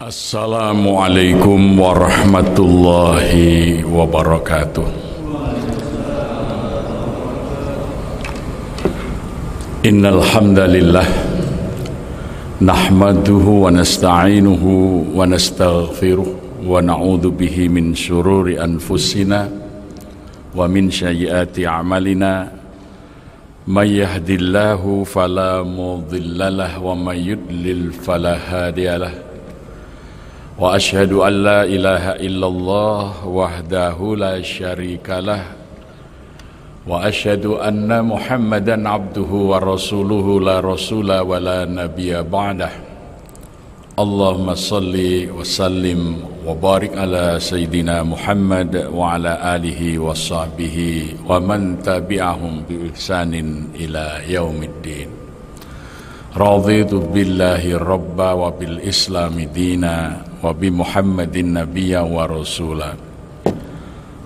Assalamualaikum warahmatullahi wabarakatuh. Innal hamdalillah nahmaduhu wa nasta'inuhu wa nastaghfiruh wa na'udzu bihi min syururi anfusina wa min sayyiati a'malina may yahdillahu fala mudhillalah wa may yudlil fala hadiyalah واشهد ان لا اله الا الله وحده لا شريك له واشهد ان محمدا عبده ورسوله لا رسول ولا نبي بعده اللهم صل وسلم وبارك على سيدنا محمد وعلى اله وصحبه ومن تبعهم باحسان الى يوم الدين رضيت بالله ربا وبالاسلام دينا وبي محمد النبي ورسولا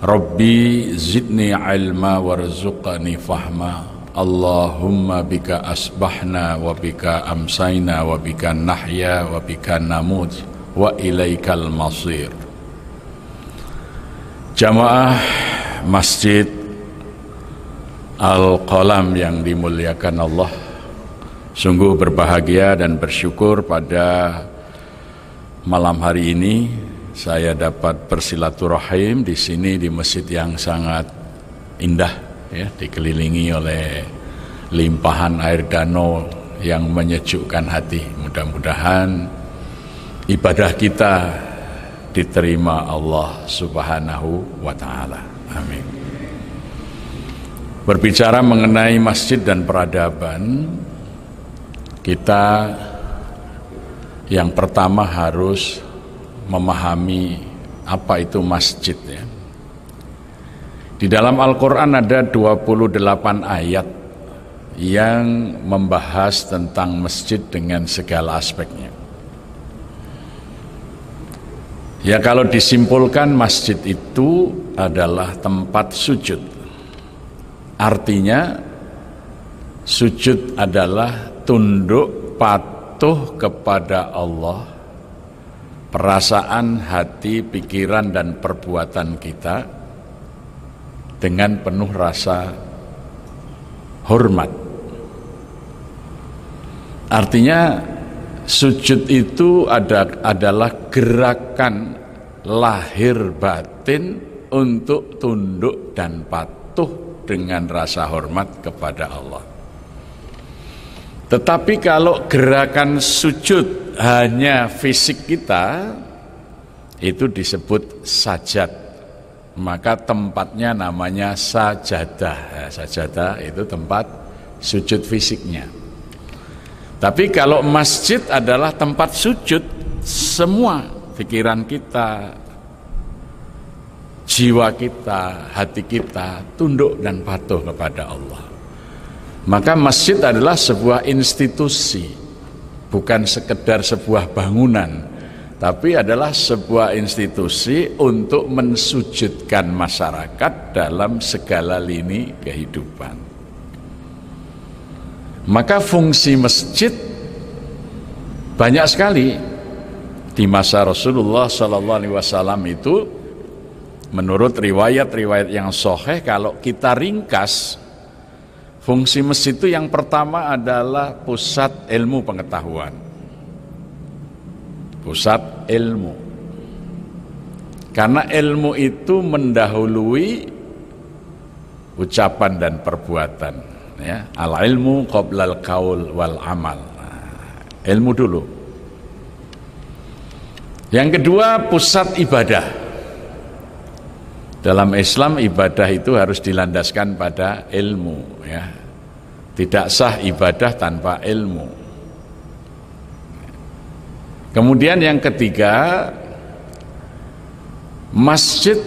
ربي زدني علما وارزقني فهما اللهم بك أصبحنا وبك أمسينا وبك نحيا وبك نموت وإليك المصير Jamaah Masjid Al-Qalam yang dimuliakan Allah Sungguh berbahagia dan bersyukur pada malam hari ini saya dapat bersilaturahim di sini di masjid yang sangat indah ya dikelilingi oleh limpahan air danau yang menyejukkan hati. Mudah-mudahan ibadah kita diterima Allah Subhanahu wa taala. Amin. Berbicara mengenai masjid dan peradaban, kita yang pertama harus memahami apa itu masjid ya. Di dalam Al-Qur'an ada 28 ayat yang membahas tentang masjid dengan segala aspeknya. Ya kalau disimpulkan masjid itu adalah tempat sujud. Artinya sujud adalah tunduk patuh patuh kepada Allah, perasaan, hati, pikiran, dan perbuatan kita dengan penuh rasa hormat. Artinya sujud itu ada, adalah gerakan lahir batin untuk tunduk dan patuh dengan rasa hormat kepada Allah. Tetapi kalau gerakan sujud hanya fisik kita itu disebut sajad. Maka tempatnya namanya sajadah. Sajadah itu tempat sujud fisiknya. Tapi kalau masjid adalah tempat sujud semua pikiran kita, jiwa kita, hati kita tunduk dan patuh kepada Allah. Maka masjid adalah sebuah institusi, bukan sekedar sebuah bangunan, tapi adalah sebuah institusi untuk mensujudkan masyarakat dalam segala lini kehidupan. Maka fungsi masjid banyak sekali di masa Rasulullah Sallallahu Alaihi Wasallam itu menurut riwayat-riwayat yang soheh kalau kita ringkas Fungsi masjid itu yang pertama adalah pusat ilmu pengetahuan. Pusat ilmu. Karena ilmu itu mendahului ucapan dan perbuatan. Ya, al ilmu qoblal kaul wal amal. Nah, ilmu dulu. Yang kedua pusat ibadah. Dalam Islam ibadah itu harus dilandaskan pada ilmu ya. Tidak sah ibadah tanpa ilmu. Kemudian yang ketiga masjid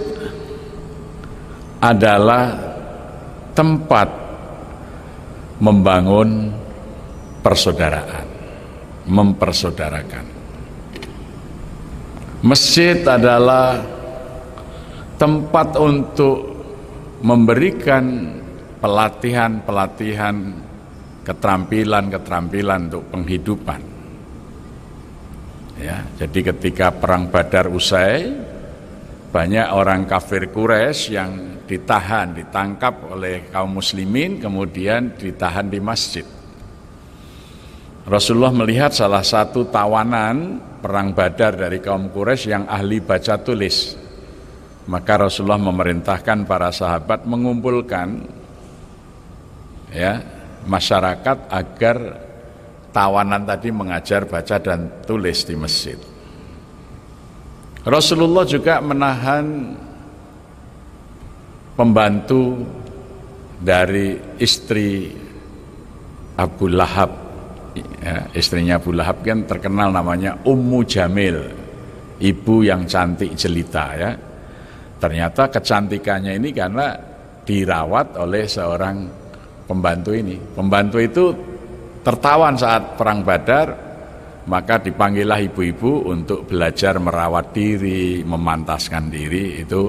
adalah tempat membangun persaudaraan, mempersaudarakan. Masjid adalah tempat untuk memberikan pelatihan-pelatihan keterampilan-keterampilan untuk penghidupan. Ya, jadi ketika perang Badar usai, banyak orang kafir Quraisy yang ditahan, ditangkap oleh kaum muslimin kemudian ditahan di masjid. Rasulullah melihat salah satu tawanan perang Badar dari kaum Quraisy yang ahli baca tulis. Maka Rasulullah memerintahkan para sahabat mengumpulkan ya masyarakat agar tawanan tadi mengajar baca dan tulis di masjid. Rasulullah juga menahan pembantu dari istri Abu Lahab. Ya, istrinya Abu Lahab kan terkenal namanya Ummu Jamil, ibu yang cantik jelita ya. Ternyata kecantikannya ini karena dirawat oleh seorang pembantu ini. Pembantu itu tertawan saat perang Badar, maka dipanggillah ibu-ibu untuk belajar merawat diri, memantaskan diri itu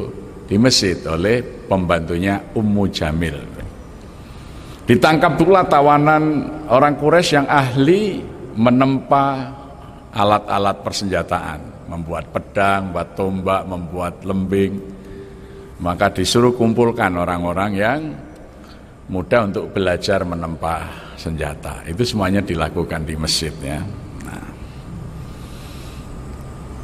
di masjid oleh pembantunya Ummu Jamil. Ditangkap pula tawanan orang Quraisy yang ahli menempa alat-alat persenjataan, membuat pedang, membuat tombak, membuat lembing, maka disuruh kumpulkan orang-orang yang mudah untuk belajar menempa senjata. Itu semuanya dilakukan di masjid ya. Nah.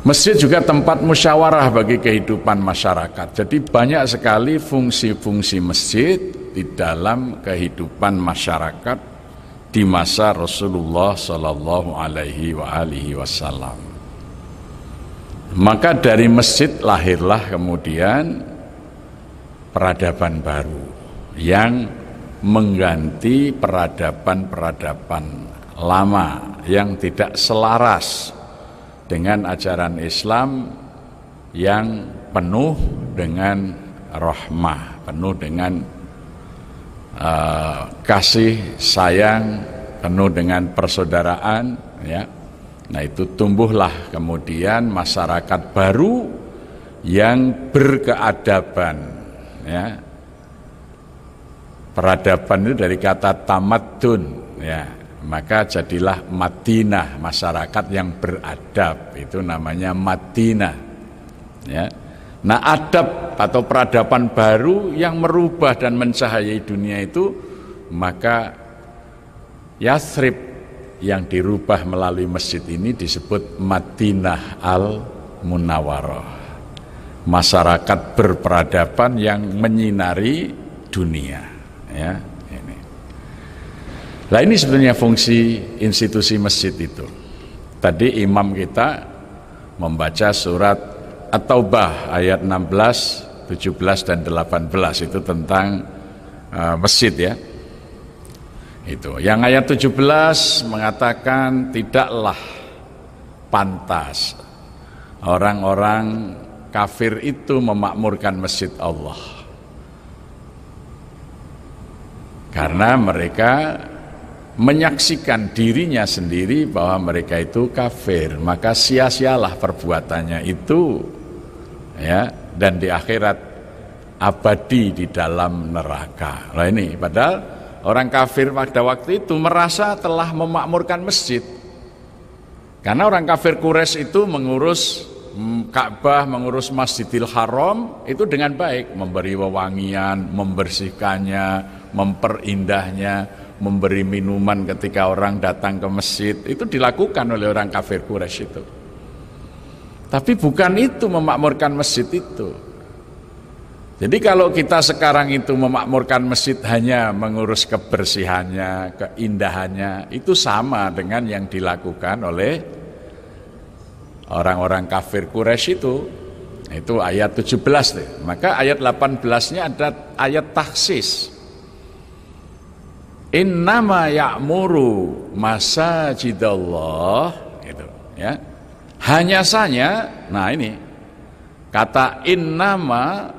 Masjid juga tempat musyawarah bagi kehidupan masyarakat. Jadi banyak sekali fungsi-fungsi masjid di dalam kehidupan masyarakat di masa Rasulullah Shallallahu Alaihi Wasallam. Maka dari masjid lahirlah kemudian peradaban baru yang mengganti peradaban-peradaban lama yang tidak selaras dengan ajaran Islam yang penuh dengan rahmah, penuh dengan uh, kasih sayang, penuh dengan persaudaraan, ya. Nah, itu tumbuhlah kemudian masyarakat baru yang berkeadaban, ya peradaban itu dari kata tamadun ya maka jadilah Madinah masyarakat yang beradab itu namanya Madinah ya nah adab atau peradaban baru yang merubah dan mencahayai dunia itu maka Yasrib yang dirubah melalui masjid ini disebut Madinah al Munawaroh masyarakat berperadaban yang menyinari dunia ya ini lah ini sebenarnya fungsi institusi masjid itu tadi imam kita membaca surat at-taubah ayat 16 17 dan 18 itu tentang uh, masjid ya itu yang ayat 17 mengatakan tidaklah pantas orang-orang Kafir itu memakmurkan masjid Allah. Karena mereka menyaksikan dirinya sendiri bahwa mereka itu kafir, maka sia-sialah perbuatannya itu ya dan di akhirat abadi di dalam neraka. Nah ini padahal orang kafir pada waktu itu merasa telah memakmurkan masjid. Karena orang kafir Quraisy itu mengurus Ka'bah, mengurus Masjidil Haram itu dengan baik, memberi wewangian, membersihkannya, memperindahnya, memberi minuman ketika orang datang ke masjid, itu dilakukan oleh orang kafir Quraisy itu. Tapi bukan itu memakmurkan masjid itu. Jadi kalau kita sekarang itu memakmurkan masjid hanya mengurus kebersihannya, keindahannya, itu sama dengan yang dilakukan oleh orang-orang kafir Quraisy itu itu ayat 17 deh. Maka ayat 18-nya ada ayat taksis. Innama ya'muru masajidallah gitu ya. Hanya saja nah ini kata in nama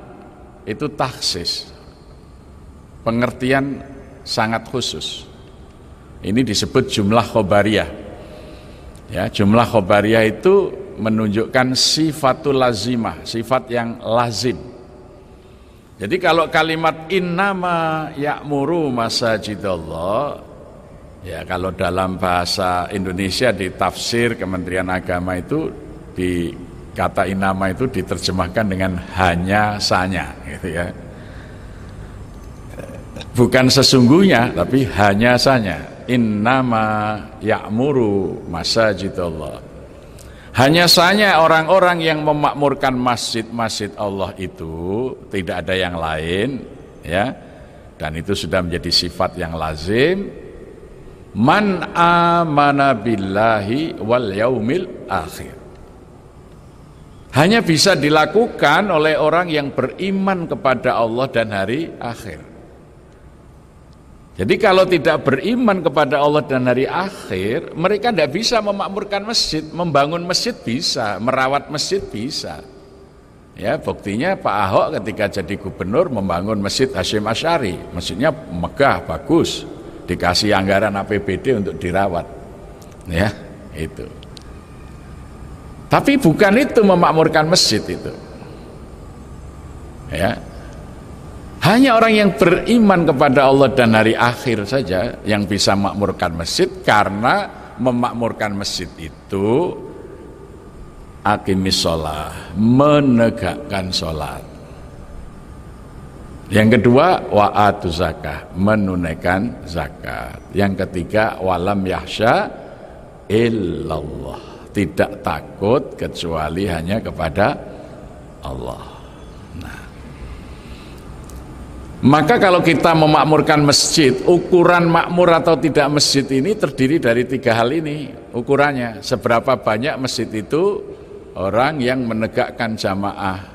itu taksis. Pengertian sangat khusus. Ini disebut jumlah khobariyah Ya, jumlah khobariyah itu menunjukkan sifatul lazimah, sifat yang lazim. Jadi kalau kalimat innama ya'muru masajidallah ya kalau dalam bahasa Indonesia di tafsir Kementerian Agama itu di kata innama itu diterjemahkan dengan hanya sanya gitu ya. Bukan sesungguhnya tapi hanya sanya nama innama ya'muru Allah. hanya saja orang-orang yang memakmurkan masjid-masjid Allah itu tidak ada yang lain ya dan itu sudah menjadi sifat yang lazim man amana billahi wal yaumil akhir hanya bisa dilakukan oleh orang yang beriman kepada Allah dan hari akhir jadi kalau tidak beriman kepada Allah dan hari akhir, mereka tidak bisa memakmurkan masjid, membangun masjid bisa, merawat masjid bisa. Ya, buktinya Pak Ahok ketika jadi gubernur membangun masjid Hashim Asyari, masjidnya megah, bagus, dikasih anggaran APBD untuk dirawat. Ya, itu. Tapi bukan itu memakmurkan masjid itu. Ya, hanya orang yang beriman kepada Allah dan hari akhir saja yang bisa memakmurkan masjid karena memakmurkan masjid itu akimis sholat, menegakkan sholat. Yang kedua wa'atu zakah, menunaikan zakat. Yang ketiga walam yahsya illallah, tidak takut kecuali hanya kepada Allah. Maka kalau kita memakmurkan masjid, ukuran makmur atau tidak masjid ini terdiri dari tiga hal ini ukurannya. Seberapa banyak masjid itu orang yang menegakkan jamaah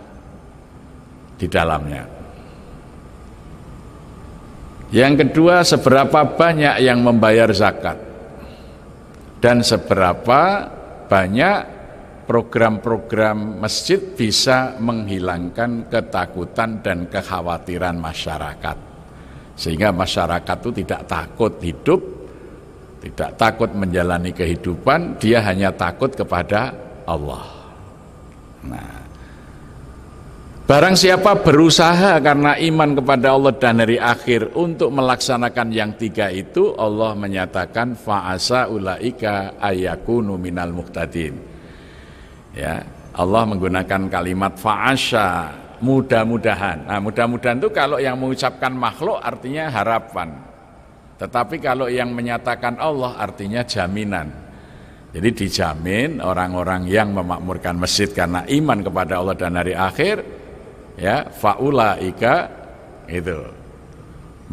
di dalamnya. Yang kedua, seberapa banyak yang membayar zakat dan seberapa banyak program-program masjid bisa menghilangkan ketakutan dan kekhawatiran masyarakat. Sehingga masyarakat itu tidak takut hidup, tidak takut menjalani kehidupan, dia hanya takut kepada Allah. Nah, Barang siapa berusaha karena iman kepada Allah dan hari akhir untuk melaksanakan yang tiga itu Allah menyatakan fa'asa ulaika ayakunu minal muhtadin. Ya, Allah menggunakan kalimat fa'asya, mudah-mudahan. Nah, mudah-mudahan itu kalau yang mengucapkan makhluk artinya harapan. Tetapi kalau yang menyatakan Allah artinya jaminan. Jadi dijamin orang-orang yang memakmurkan masjid karena iman kepada Allah dan hari akhir ya faulaika itu.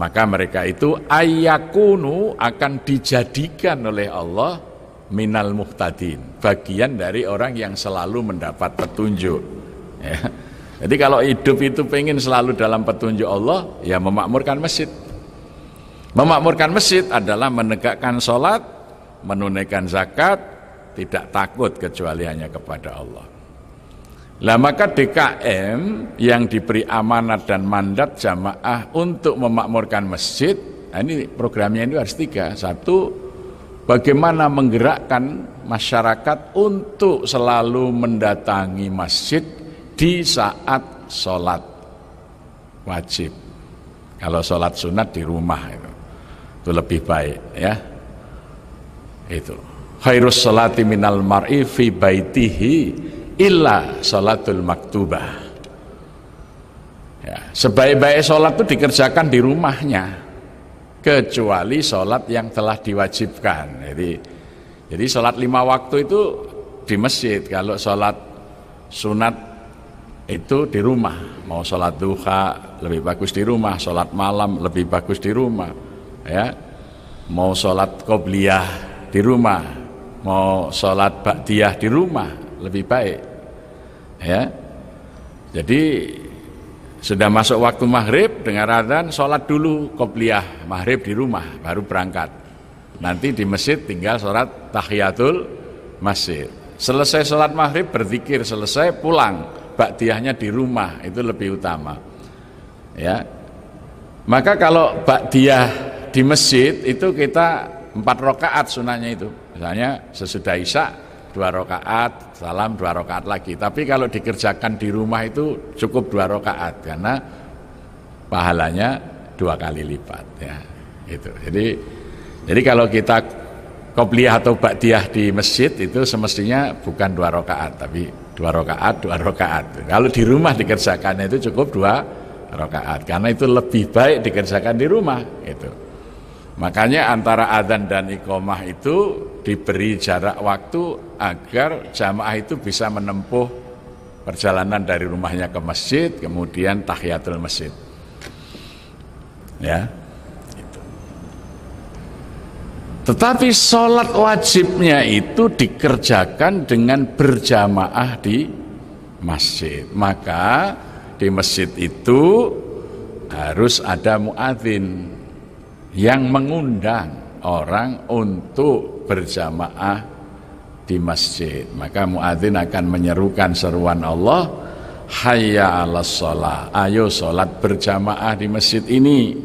Maka mereka itu ayakunu akan dijadikan oleh Allah minal muhtadin, bagian dari orang yang selalu mendapat petunjuk. Ya. Jadi kalau hidup itu pengen selalu dalam petunjuk Allah, ya memakmurkan masjid. Memakmurkan masjid adalah menegakkan sholat, menunaikan zakat, tidak takut kecuali hanya kepada Allah. Lah maka DKM yang diberi amanat dan mandat jamaah untuk memakmurkan masjid, nah ini programnya ini harus tiga. Satu, bagaimana menggerakkan masyarakat untuk selalu mendatangi masjid di saat sholat wajib. Kalau sholat sunat di rumah itu, itu lebih baik ya. Itu khairus sholati minal mar'i fi baitihi illa sholatul maktubah. Ya, sebaik-baik sholat itu dikerjakan di rumahnya kecuali sholat yang telah diwajibkan. Jadi, jadi sholat lima waktu itu di masjid. Kalau sholat sunat itu di rumah. Mau sholat duha lebih bagus di rumah. Sholat malam lebih bagus di rumah. Ya, mau sholat qobliyah di rumah. Mau sholat ba'diyah di rumah lebih baik. Ya, jadi sudah masuk waktu maghrib, dengar adzan, sholat dulu kopliyah maghrib di rumah, baru berangkat. Nanti di masjid tinggal sholat tahiyatul masjid. Selesai sholat maghrib, berzikir, selesai pulang. baktiyahnya di rumah, itu lebih utama. Ya, maka kalau baktiyah di masjid itu kita empat rokaat sunahnya itu. Misalnya sesudah isya dua rakaat, salam dua rakaat lagi. Tapi kalau dikerjakan di rumah itu cukup dua rakaat karena pahalanya dua kali lipat ya. Itu. Jadi jadi kalau kita kopliyah atau bakdiah di masjid itu semestinya bukan dua rakaat tapi dua rakaat, dua rakaat. Kalau di rumah dikerjakannya itu cukup dua rakaat karena itu lebih baik dikerjakan di rumah itu. Makanya antara adzan dan iqomah itu diberi jarak waktu agar jamaah itu bisa menempuh perjalanan dari rumahnya ke masjid, kemudian tahiyatul masjid. Ya. Tetapi sholat wajibnya itu dikerjakan dengan berjamaah di masjid. Maka di masjid itu harus ada muadzin yang mengundang orang untuk berjamaah di masjid. Maka muadzin akan menyerukan seruan Allah, Hayya 'alas shalah. Ayo salat berjamaah di masjid ini.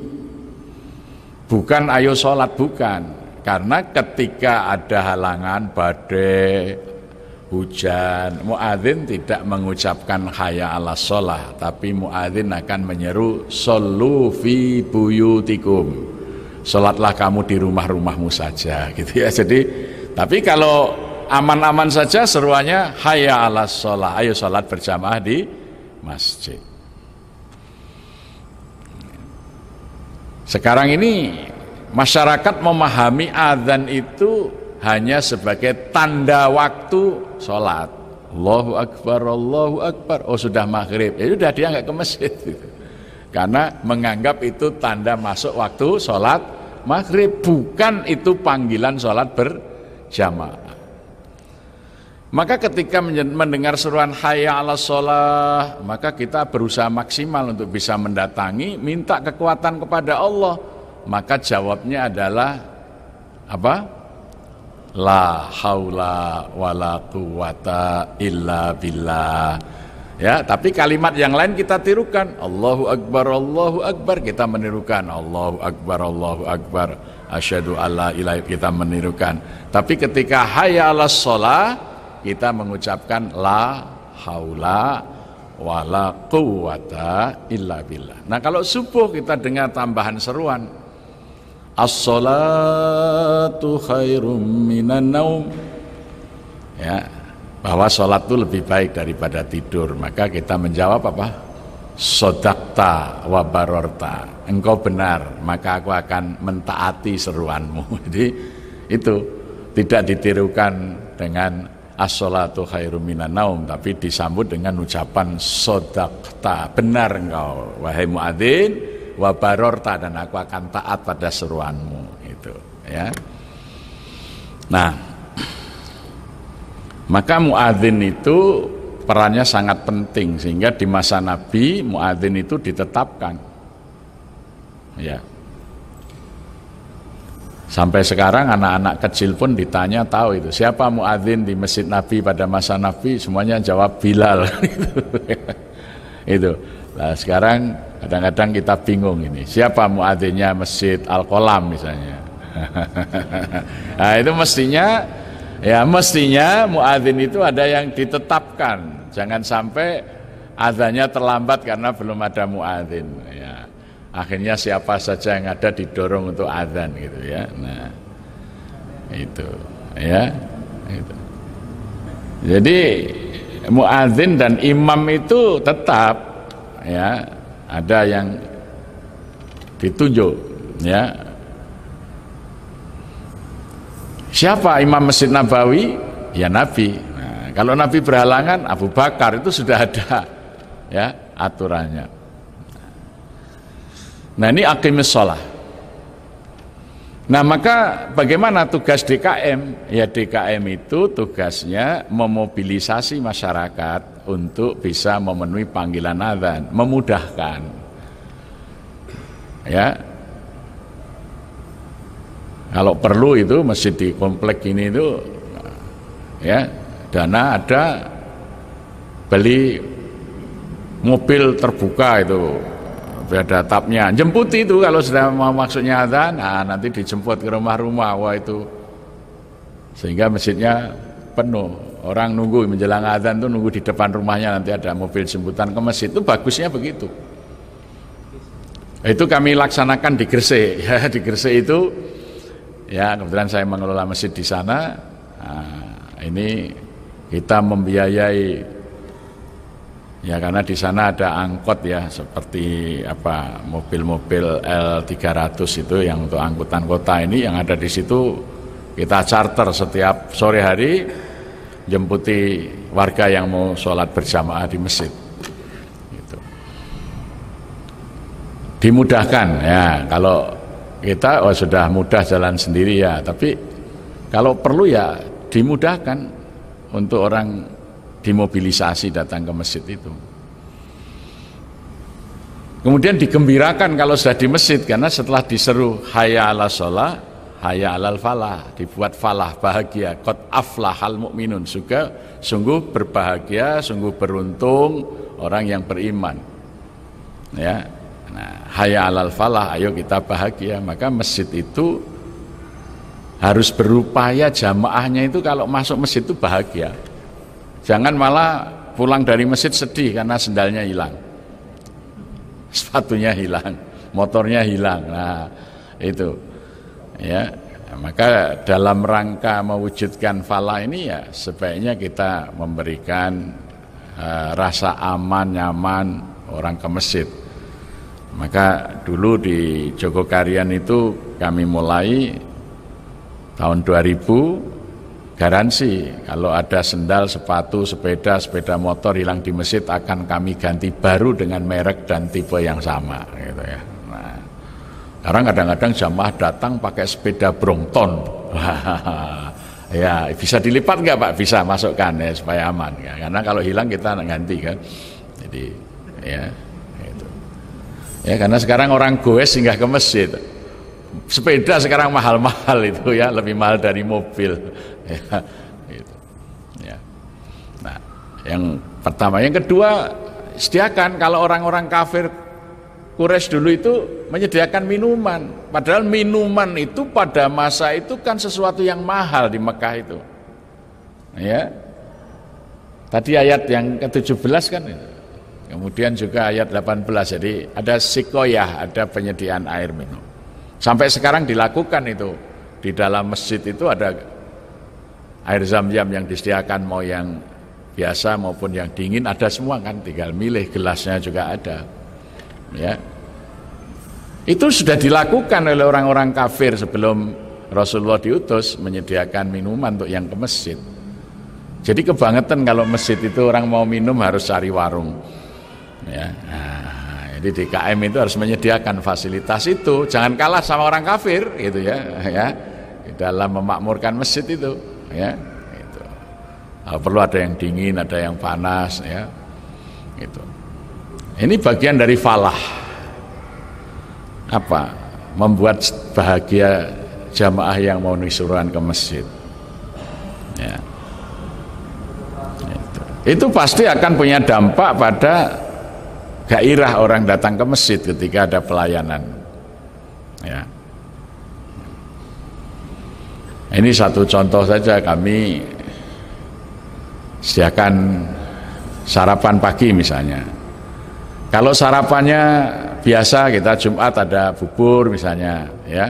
Bukan ayo salat bukan. Karena ketika ada halangan badai, hujan, muadzin tidak mengucapkan khaya ala sholah, tapi muadzin akan menyeru solu fi buyutikum sholatlah kamu di rumah-rumahmu saja gitu ya jadi tapi kalau aman-aman saja seruannya haya ala sholat ayo sholat berjamaah di masjid sekarang ini masyarakat memahami adzan itu hanya sebagai tanda waktu sholat Allahu Akbar, Allahu Akbar oh sudah maghrib, ya sudah dia nggak ke masjid gitu. Karena menganggap itu tanda masuk waktu sholat maghrib, bukan itu panggilan sholat berjamaah. Maka ketika mendengar seruan hayya ala sholat, maka kita berusaha maksimal untuk bisa mendatangi, minta kekuatan kepada Allah. Maka jawabnya adalah apa? La haula wala quwata illa billah Ya, tapi kalimat yang lain kita tirukan. Allahu akbar, Allahu akbar kita menirukan. Allahu akbar, Allahu akbar. Asyadu Allah ilaih. kita menirukan. Tapi ketika hayya ala sholah, kita mengucapkan la haula wala quwata illa billah. Nah, kalau subuh kita dengar tambahan seruan As-salatu khairum minan naum. Ya, bahwa sholat itu lebih baik daripada tidur maka kita menjawab apa sodakta wabarorta engkau benar maka aku akan mentaati seruanmu jadi itu tidak ditirukan dengan as-salatu khairu naum tapi disambut dengan ucapan sodakta benar engkau wahai muadzin wabarorta dan aku akan taat pada seruanmu itu ya nah maka muadzin itu perannya sangat penting sehingga di masa Nabi muadzin itu ditetapkan. Ya. Sampai sekarang anak-anak kecil pun ditanya tahu itu siapa muadzin di masjid Nabi pada masa Nabi semuanya jawab Bilal itu. Nah, sekarang kadang-kadang kita bingung ini siapa muadzinnya masjid Al Kolam misalnya. nah, itu mestinya Ya mestinya muadzin itu ada yang ditetapkan. Jangan sampai adanya terlambat karena belum ada muadzin. Ya. Akhirnya siapa saja yang ada didorong untuk adzan gitu ya. Nah itu ya. Itu. Jadi muadzin dan imam itu tetap ya ada yang ditunjuk ya Siapa imam Masjid Nabawi? Ya Nabi. Nah, kalau Nabi berhalangan, Abu Bakar itu sudah ada ya aturannya. Nah ini akimis sholah. Nah maka bagaimana tugas DKM? Ya DKM itu tugasnya memobilisasi masyarakat untuk bisa memenuhi panggilan adhan, memudahkan. Ya, kalau perlu itu masjid di komplek ini itu ya dana ada beli mobil terbuka itu ada tapnya jemput itu kalau sudah mau maksudnya ada nah nanti dijemput ke rumah-rumah wah itu sehingga masjidnya penuh orang nunggu menjelang azan tuh nunggu di depan rumahnya nanti ada mobil jemputan ke masjid itu bagusnya begitu itu kami laksanakan di Gresik ya di Gresik itu Ya kebetulan saya mengelola masjid di sana. Nah, ini kita membiayai ya karena di sana ada angkot ya seperti apa mobil-mobil L300 itu yang untuk angkutan kota ini yang ada di situ kita charter setiap sore hari jemputi warga yang mau sholat berjamaah di masjid gitu. dimudahkan ya kalau kita oh sudah mudah jalan sendiri ya tapi kalau perlu ya dimudahkan untuk orang dimobilisasi datang ke masjid itu kemudian digembirakan kalau sudah di masjid karena setelah diseru haya ala sholat haya alal falah dibuat falah bahagia kot aflah hal mukminun juga sungguh berbahagia sungguh beruntung orang yang beriman ya Nah, haya alal falah, ayo kita bahagia. Maka masjid itu harus berupaya jamaahnya itu kalau masuk masjid itu bahagia. Jangan malah pulang dari masjid sedih karena sendalnya hilang. Sepatunya hilang, motornya hilang. Nah, itu. Ya, maka dalam rangka mewujudkan falah ini ya sebaiknya kita memberikan uh, rasa aman nyaman orang ke masjid maka dulu di Jogokarian itu kami mulai tahun 2000 garansi kalau ada sendal, sepatu, sepeda, sepeda motor hilang di masjid akan kami ganti baru dengan merek dan tipe yang sama gitu ya. Nah, sekarang kadang-kadang jamaah datang pakai sepeda Brompton. ya bisa dilipat nggak Pak? Bisa masukkan ya supaya aman ya. Karena kalau hilang kita ganti kan. Jadi ya Ya, karena sekarang orang goes singgah ke masjid. Sepeda sekarang mahal-mahal itu ya, lebih mahal dari mobil. Ya, gitu. ya. Nah, yang pertama, yang kedua sediakan kalau orang-orang kafir Quraisy dulu itu menyediakan minuman. Padahal minuman itu pada masa itu kan sesuatu yang mahal di Mekah itu. Ya. Tadi ayat yang ke-17 kan itu. Kemudian juga ayat 18, jadi ada sikoyah, ada penyediaan air minum. Sampai sekarang dilakukan itu. Di dalam masjid itu ada air zam-zam yang disediakan, mau yang biasa maupun yang dingin, ada semua kan, tinggal milih, gelasnya juga ada. Ya. Itu sudah dilakukan oleh orang-orang kafir sebelum Rasulullah diutus menyediakan minuman untuk yang ke masjid. Jadi kebangetan kalau masjid itu orang mau minum harus cari warung. Ya. Nah, jadi DKM itu harus menyediakan fasilitas itu, jangan kalah sama orang kafir gitu ya, ya. dalam memakmurkan masjid itu, ya. Itu. Nah, perlu ada yang dingin, ada yang panas, ya. itu Ini bagian dari falah. Apa? Membuat bahagia jamaah yang mau nisuran ke masjid. Ya. Itu. itu pasti akan punya dampak pada gairah orang datang ke masjid ketika ada pelayanan. Ya. Ini satu contoh saja kami sediakan sarapan pagi misalnya. Kalau sarapannya biasa kita Jumat ada bubur misalnya, ya.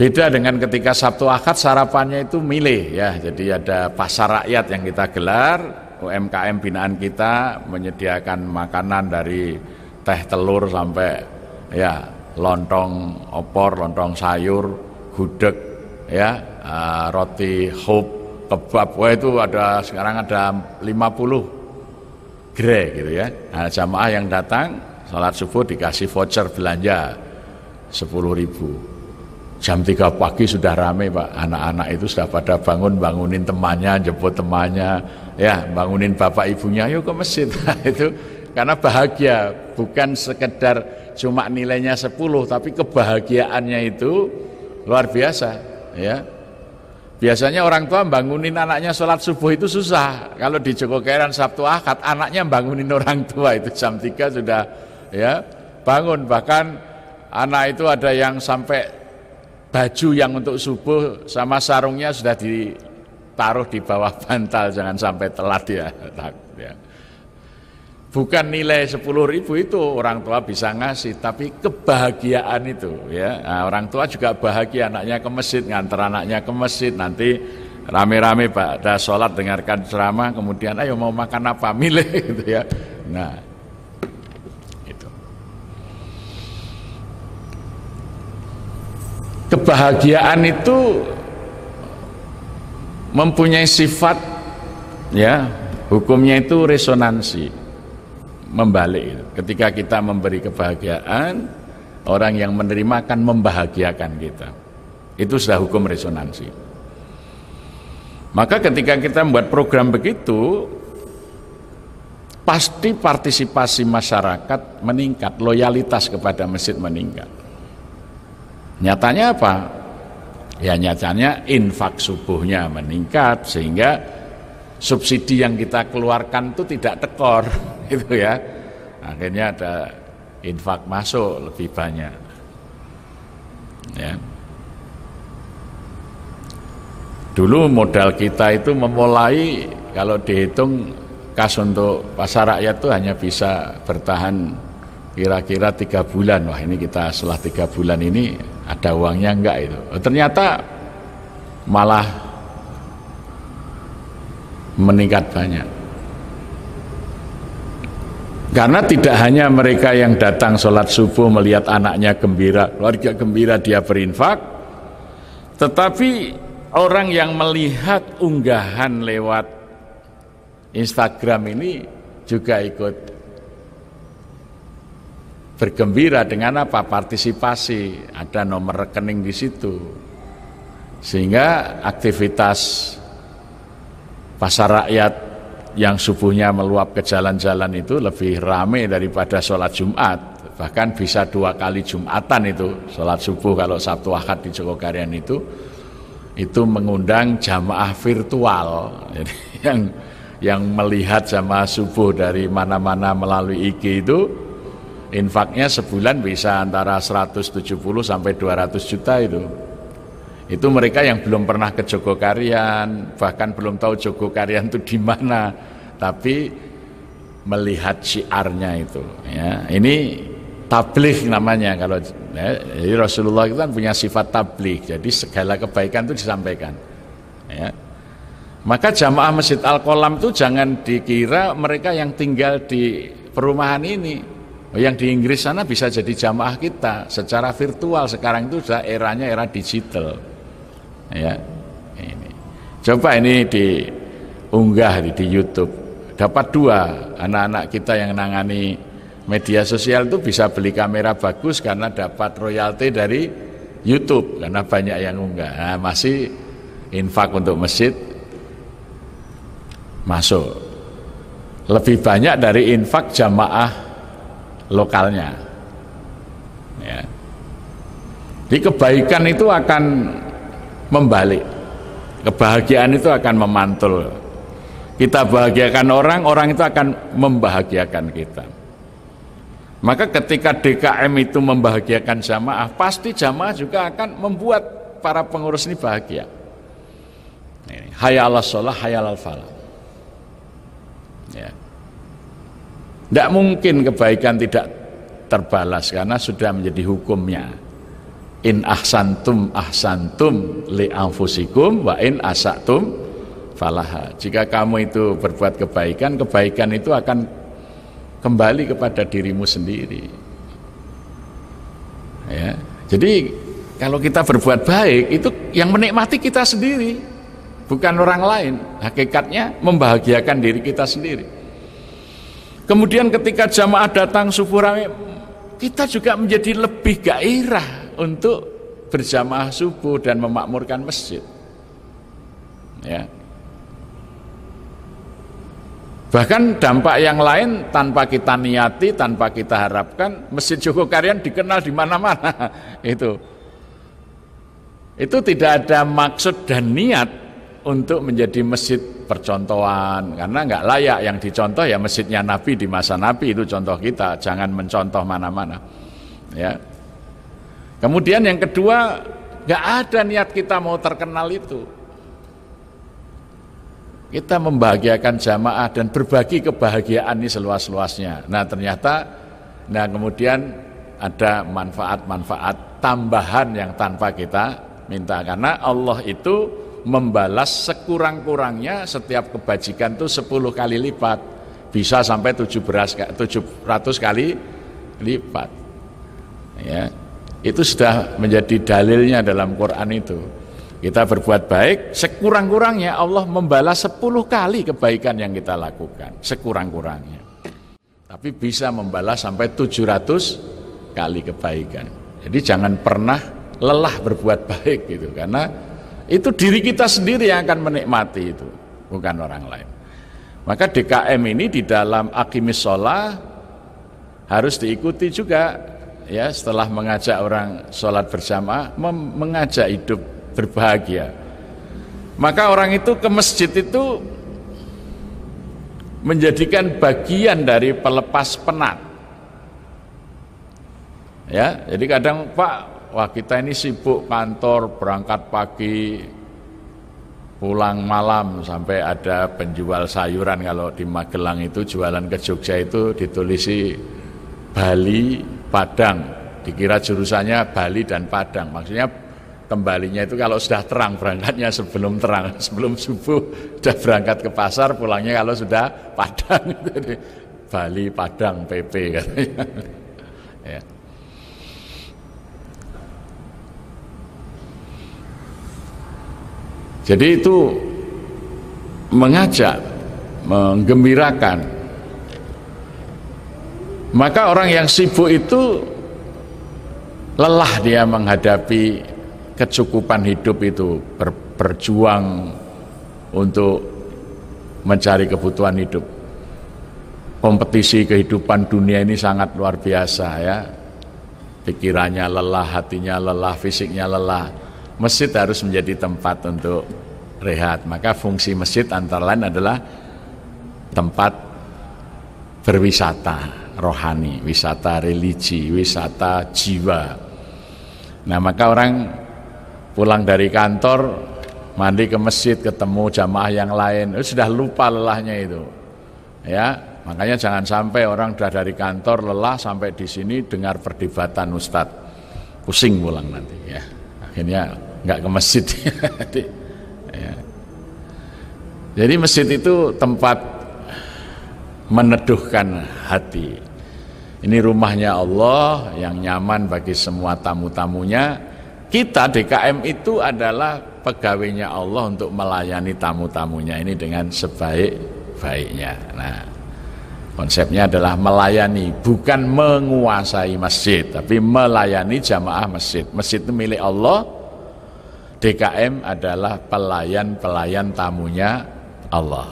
Beda dengan ketika Sabtu Akad sarapannya itu milih ya. Jadi ada pasar rakyat yang kita gelar, UMKM binaan kita menyediakan makanan dari teh telur sampai ya lontong opor, lontong sayur, gudeg, ya eh, roti hub, kebab. Wah itu ada sekarang ada 50 gre gitu ya. Nah, jamaah yang datang salat subuh dikasih voucher belanja 10.000. Jam 3 pagi sudah rame pak, anak-anak itu sudah pada bangun bangunin temannya, jemput temannya, ya bangunin bapak ibunya yuk ke masjid nah, itu karena bahagia bukan sekedar cuma nilainya 10 tapi kebahagiaannya itu luar biasa ya biasanya orang tua bangunin anaknya sholat subuh itu susah kalau di Keran Sabtu Ahad anaknya bangunin orang tua itu jam 3 sudah ya bangun bahkan anak itu ada yang sampai baju yang untuk subuh sama sarungnya sudah di taruh di bawah bantal jangan sampai telat ya takut ya bukan nilai sepuluh ribu itu orang tua bisa ngasih tapi kebahagiaan itu ya nah, orang tua juga bahagia anaknya ke masjid ngantar anaknya ke masjid nanti rame-rame pak ada sholat dengarkan ceramah kemudian ayo mau makan apa milih gitu ya nah itu kebahagiaan itu mempunyai sifat ya hukumnya itu resonansi membalik ketika kita memberi kebahagiaan orang yang menerima akan membahagiakan kita itu sudah hukum resonansi maka ketika kita membuat program begitu pasti partisipasi masyarakat meningkat loyalitas kepada masjid meningkat nyatanya apa Ya nyatanya infak subuhnya meningkat sehingga subsidi yang kita keluarkan itu tidak tekor gitu ya. Akhirnya ada infak masuk lebih banyak. Ya. Dulu modal kita itu memulai kalau dihitung kas untuk pasar rakyat itu hanya bisa bertahan kira-kira tiga bulan. Wah ini kita setelah tiga bulan ini ada uangnya enggak itu oh, ternyata malah meningkat banyak karena tidak hanya mereka yang datang sholat subuh melihat anaknya gembira, keluarga gembira dia berinfak, tetapi orang yang melihat unggahan lewat Instagram ini juga ikut bergembira dengan apa? Partisipasi, ada nomor rekening di situ. Sehingga aktivitas pasar rakyat yang subuhnya meluap ke jalan-jalan itu lebih ramai daripada sholat Jumat. Bahkan bisa dua kali Jumatan itu, sholat subuh kalau Sabtu Ahad di Jogokarian itu, itu mengundang jamaah virtual. yang yang melihat jamaah subuh dari mana-mana melalui IG itu infaknya sebulan bisa antara 170 sampai 200 juta itu itu mereka yang belum pernah ke Jogokarian bahkan belum tahu Jogokarian itu di mana tapi melihat syiarnya itu ya ini tablik namanya kalau ya, jadi Rasulullah itu kan punya sifat tablik jadi segala kebaikan itu disampaikan ya maka jamaah Masjid Al-Qolam itu jangan dikira mereka yang tinggal di perumahan ini Oh, yang di Inggris sana bisa jadi jamaah kita secara virtual. Sekarang itu sudah eranya era digital. Ya, ini. Coba ini diunggah di, di YouTube. Dapat dua anak-anak kita yang nangani media sosial itu bisa beli kamera bagus karena dapat royalti dari YouTube karena banyak yang unggah. Nah, masih infak untuk masjid masuk lebih banyak dari infak jamaah lokalnya ya. jadi kebaikan itu akan membalik kebahagiaan itu akan memantul kita bahagiakan orang, orang itu akan membahagiakan kita maka ketika DKM itu membahagiakan jamaah pasti jamaah juga akan membuat para pengurus ini bahagia hayal al-salah, hayal al-falah ya. Tidak mungkin kebaikan tidak terbalas karena sudah menjadi hukumnya. In ahsantum ahsantum li anfusikum wa in asatum falaha. Jika kamu itu berbuat kebaikan, kebaikan itu akan kembali kepada dirimu sendiri. Ya. Jadi kalau kita berbuat baik itu yang menikmati kita sendiri bukan orang lain hakikatnya membahagiakan diri kita sendiri Kemudian ketika jamaah datang subuh rame, kita juga menjadi lebih gairah untuk berjamaah subuh dan memakmurkan masjid. Ya. Bahkan dampak yang lain tanpa kita niati, tanpa kita harapkan, Masjid Jogokaryan dikenal di mana-mana. itu. Itu tidak ada maksud dan niat untuk menjadi masjid percontohan karena nggak layak yang dicontoh ya masjidnya Nabi di masa Nabi itu contoh kita jangan mencontoh mana-mana ya kemudian yang kedua nggak ada niat kita mau terkenal itu kita membahagiakan jamaah dan berbagi kebahagiaan ini seluas-luasnya nah ternyata nah kemudian ada manfaat-manfaat tambahan yang tanpa kita minta karena Allah itu membalas sekurang-kurangnya setiap kebajikan itu 10 kali lipat. Bisa sampai 17 700 kali lipat. Ya. Itu sudah menjadi dalilnya dalam Quran itu. Kita berbuat baik, sekurang-kurangnya Allah membalas 10 kali kebaikan yang kita lakukan, sekurang-kurangnya. Tapi bisa membalas sampai 700 kali kebaikan. Jadi jangan pernah lelah berbuat baik gitu karena itu diri kita sendiri yang akan menikmati itu, bukan orang lain. Maka DKM ini di dalam akimis sholat harus diikuti juga ya setelah mengajak orang sholat bersama mengajak hidup berbahagia. Maka orang itu ke masjid itu menjadikan bagian dari pelepas penat. Ya, jadi kadang Pak wah kita ini sibuk kantor, berangkat pagi, pulang malam sampai ada penjual sayuran kalau di Magelang itu jualan ke Jogja itu ditulisi Bali Padang dikira jurusannya Bali dan Padang maksudnya kembalinya itu kalau sudah terang berangkatnya sebelum terang sebelum subuh sudah berangkat ke pasar pulangnya kalau sudah padang Bali Padang PP katanya Jadi itu mengajak, menggembirakan. Maka orang yang sibuk itu lelah dia menghadapi kecukupan hidup itu, ber, berjuang untuk mencari kebutuhan hidup. Kompetisi kehidupan dunia ini sangat luar biasa ya. Pikirannya lelah, hatinya lelah, fisiknya lelah masjid harus menjadi tempat untuk rehat. Maka fungsi masjid antara lain adalah tempat berwisata rohani, wisata religi, wisata jiwa. Nah, maka orang pulang dari kantor mandi ke masjid ketemu jamaah yang lain, itu eh, sudah lupa lelahnya itu. Ya, makanya jangan sampai orang sudah dari kantor lelah sampai di sini dengar perdebatan ustadz pusing pulang nanti ya akhirnya nggak ke masjid ya. jadi masjid itu tempat meneduhkan hati ini rumahnya Allah yang nyaman bagi semua tamu-tamunya kita DKM itu adalah pegawainya Allah untuk melayani tamu-tamunya ini dengan sebaik-baiknya. Nah, konsepnya adalah melayani, bukan menguasai masjid, tapi melayani jamaah masjid. Masjid itu milik Allah, DKM adalah pelayan-pelayan tamunya Allah.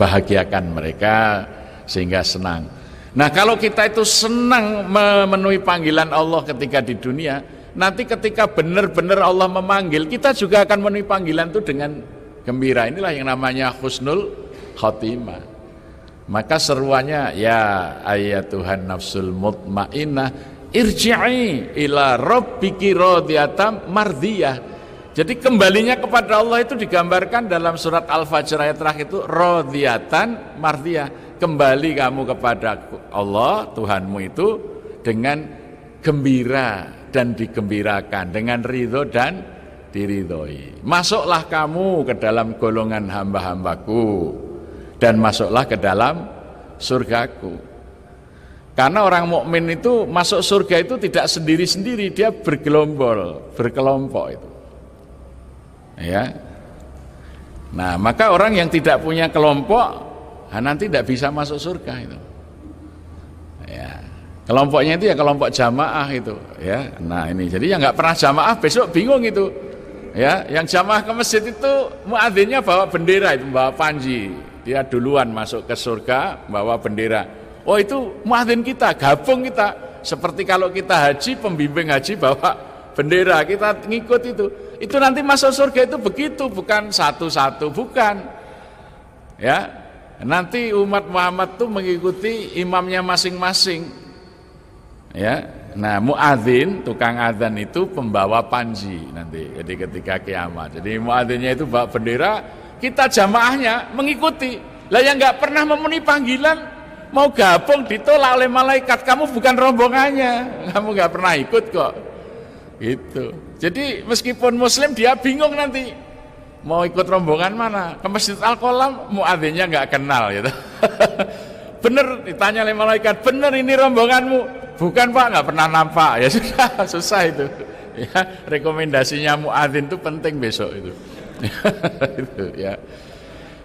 Bahagiakan mereka sehingga senang. Nah, kalau kita itu senang memenuhi panggilan Allah ketika di dunia, nanti ketika benar-benar Allah memanggil, kita juga akan memenuhi panggilan itu dengan gembira. Inilah yang namanya husnul khotimah. Maka seruannya ya ayat Tuhan nafsul mutmainnah irji'i ila rabbiki radiyatan mardiyah. Jadi kembalinya kepada Allah itu digambarkan dalam surat Al-Fajr ayat terakhir itu radiyatan mardiyah. Kembali kamu kepada Allah Tuhanmu itu dengan gembira dan digembirakan, dengan ridho dan diridhoi. Masuklah kamu ke dalam golongan hamba-hambaku dan masuklah ke dalam surgaku. Karena orang mukmin itu masuk surga itu tidak sendiri-sendiri, dia bergelombol, berkelompok itu. Ya. Nah, maka orang yang tidak punya kelompok, ah, nanti tidak bisa masuk surga itu. Ya. Kelompoknya itu ya kelompok jamaah itu, ya. Nah, ini. Jadi yang nggak pernah jamaah besok bingung itu. Ya, yang jamaah ke masjid itu muadzinnya bawa bendera itu, bawa panji. Dia duluan masuk ke surga bawa bendera. Oh itu muadzin kita, gabung kita. Seperti kalau kita haji, pembimbing haji bawa bendera, kita ngikut itu. Itu nanti masuk surga itu begitu, bukan satu-satu, bukan. Ya, nanti umat Muhammad tuh mengikuti imamnya masing-masing. Ya, nah muadzin, tukang adzan itu pembawa panji nanti. Jadi ketika kiamat. Jadi muadzinnya itu bawa bendera, kita jamaahnya mengikuti. Lah yang nggak pernah memenuhi panggilan mau gabung ditolak oleh malaikat kamu bukan rombongannya kamu nggak pernah ikut kok gitu jadi meskipun muslim dia bingung nanti mau ikut rombongan mana ke masjid al kolam muadzinnya nggak kenal gitu bener ditanya oleh malaikat bener ini rombonganmu bukan pak nggak pernah nampak ya sudah susah itu ya rekomendasinya muadzin itu penting besok itu, itu ya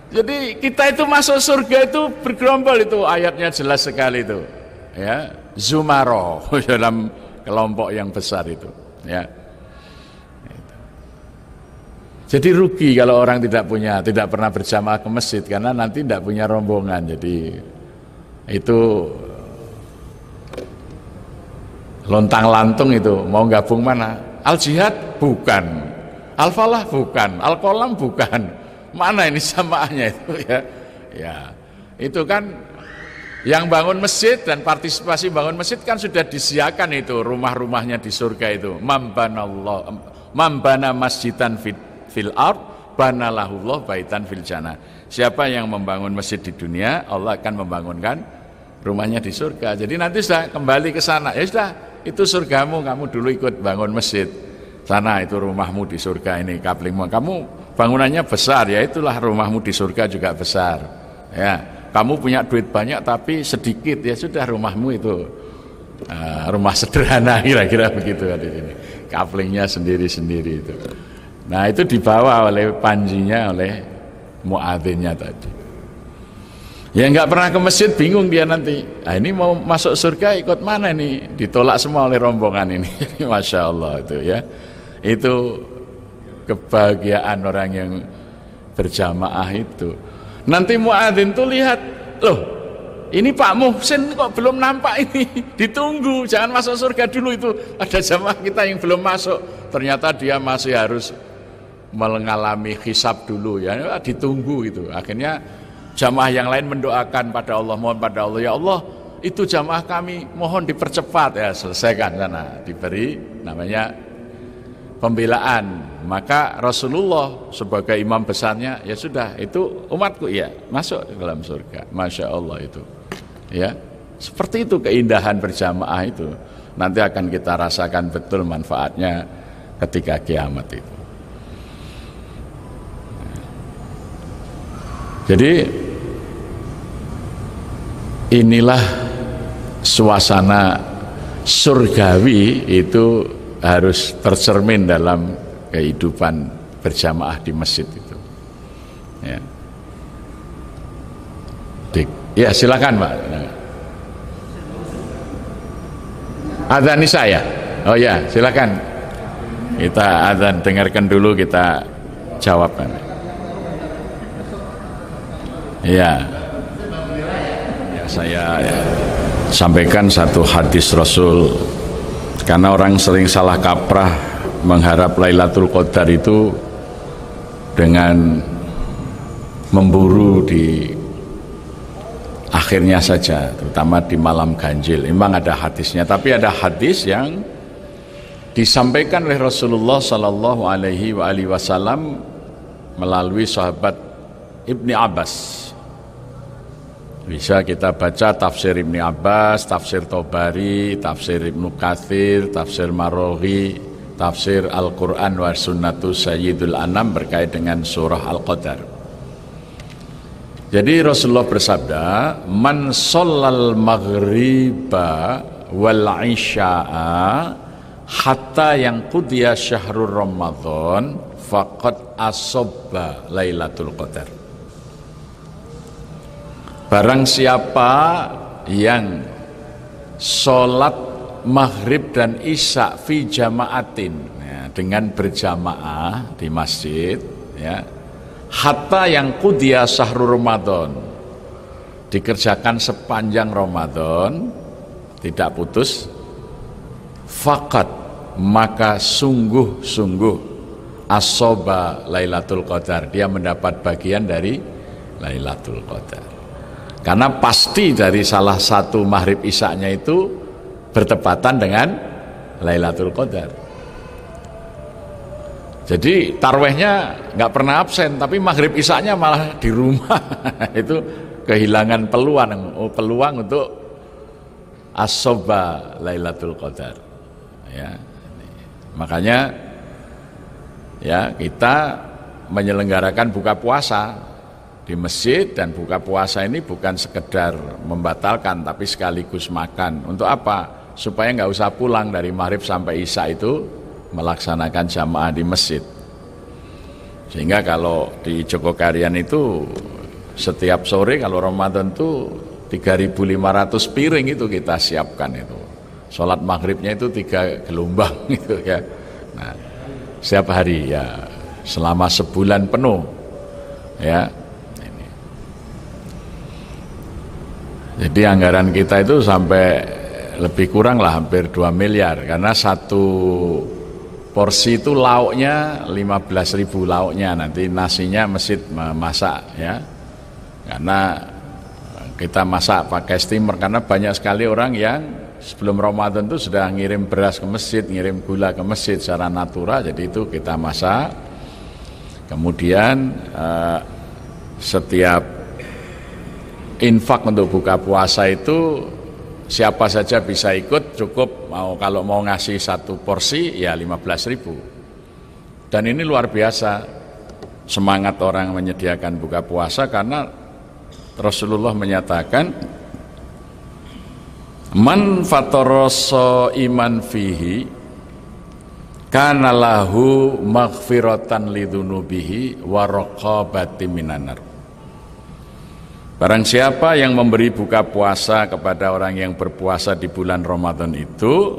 jadi kita itu masuk surga itu bergerombol itu ayatnya jelas sekali itu. Ya, Zumaro dalam kelompok yang besar itu, ya. Jadi rugi kalau orang tidak punya, tidak pernah berjamaah ke masjid karena nanti tidak punya rombongan. Jadi itu lontang lantung itu mau gabung mana? Al jihad bukan, al falah bukan, al kolam bukan, Mana ini samaannya itu ya? Ya. Itu kan yang bangun masjid dan partisipasi bangun masjid kan sudah disiakan itu rumah-rumahnya di surga itu. Mambana Allah, mambana masjidan fil, art ard banalahullah baitan fil jana Siapa yang membangun masjid di dunia, Allah akan membangunkan rumahnya di surga. Jadi nanti sudah kembali ke sana. Ya sudah, itu surgamu, kamu dulu ikut bangun masjid sana itu rumahmu di surga ini kaplingmu kamu bangunannya besar ya itulah rumahmu di surga juga besar ya kamu punya duit banyak tapi sedikit ya sudah rumahmu itu uh, rumah sederhana kira-kira begitu kan di sini couplingnya sendiri-sendiri itu nah itu dibawa oleh panjinya oleh muadzinnya tadi ya nggak pernah ke masjid bingung dia nanti nah, ini mau masuk surga ikut mana nih ditolak semua oleh rombongan ini masya Allah itu ya itu kebahagiaan orang yang berjamaah itu. Nanti muadzin tuh lihat, loh, ini Pak Muhsin kok belum nampak ini. Ditunggu, jangan masuk surga dulu itu. Ada jamaah kita yang belum masuk. Ternyata dia masih harus mengalami hisab dulu ya. Ah, ditunggu itu. Akhirnya jamaah yang lain mendoakan pada Allah, mohon pada Allah, ya Allah, itu jamaah kami mohon dipercepat ya selesaikan sana diberi namanya pembelaan. Maka Rasulullah sebagai imam besarnya ya sudah itu umatku ya masuk ke dalam surga. Masya Allah itu. Ya seperti itu keindahan berjamaah itu. Nanti akan kita rasakan betul manfaatnya ketika kiamat itu. Jadi inilah suasana surgawi itu harus tercermin dalam kehidupan berjamaah di masjid itu. Ya, ya silakan Pak. Adhan nih saya. Ya? Oh ya, silakan. Kita adhan dengarkan dulu kita jawab. Ya. ya saya ya, sampaikan satu hadis Rasul karena orang sering salah kaprah mengharap Lailatul Qadar itu dengan memburu di akhirnya saja, terutama di malam ganjil. Memang ada hadisnya, tapi ada hadis yang disampaikan oleh Rasulullah Sallallahu Alaihi Wasallam melalui sahabat Ibni Abbas bisa kita baca tafsir Ibni Abbas, tafsir Tobari, tafsir Ibnu Kathir, tafsir Marohi, tafsir Al-Quran wa sunnatu Sayyidul Anam berkait dengan surah Al-Qadar. Jadi Rasulullah bersabda, Man sholal maghriba wal isya'a hatta yang kudia syahrul ramadhan faqad asobba laylatul qadar. Barang siapa yang sholat maghrib dan isya fi jamaatin ya, dengan berjamaah di masjid ya hatta yang kudia sahru Ramadan dikerjakan sepanjang Ramadan tidak putus fakat maka sungguh-sungguh asoba Lailatul Qadar dia mendapat bagian dari Lailatul Qadar karena pasti dari salah satu maghrib isaknya itu bertepatan dengan Lailatul Qadar. Jadi tarwehnya nggak pernah absen, tapi maghrib isaknya malah di rumah. itu kehilangan peluang, oh, peluang untuk asoba Lailatul Qadar. Ya. Makanya ya kita menyelenggarakan buka puasa di masjid dan buka puasa ini bukan sekedar membatalkan tapi sekaligus makan. Untuk apa? Supaya nggak usah pulang dari maghrib sampai isya itu melaksanakan jamaah di masjid. Sehingga kalau di Jogokarian itu setiap sore kalau Ramadan itu 3.500 piring itu kita siapkan itu. Sholat maghribnya itu tiga gelombang gitu ya. Nah, setiap hari ya selama sebulan penuh ya Jadi anggaran kita itu sampai lebih kurang lah hampir 2 miliar karena satu porsi itu lauknya 15 ribu lauknya nanti nasinya masjid masak ya karena kita masak pakai steamer karena banyak sekali orang yang sebelum Ramadan itu sudah ngirim beras ke masjid, ngirim gula ke masjid secara natura jadi itu kita masak kemudian eh, setiap infak untuk buka puasa itu siapa saja bisa ikut cukup mau kalau mau ngasih satu porsi ya 15.000 dan ini luar biasa semangat orang menyediakan buka puasa karena Rasulullah menyatakan man fatoroso iman fihi kana maghfiratan lidunubihi wa Barang siapa yang memberi buka puasa kepada orang yang berpuasa di bulan Ramadan itu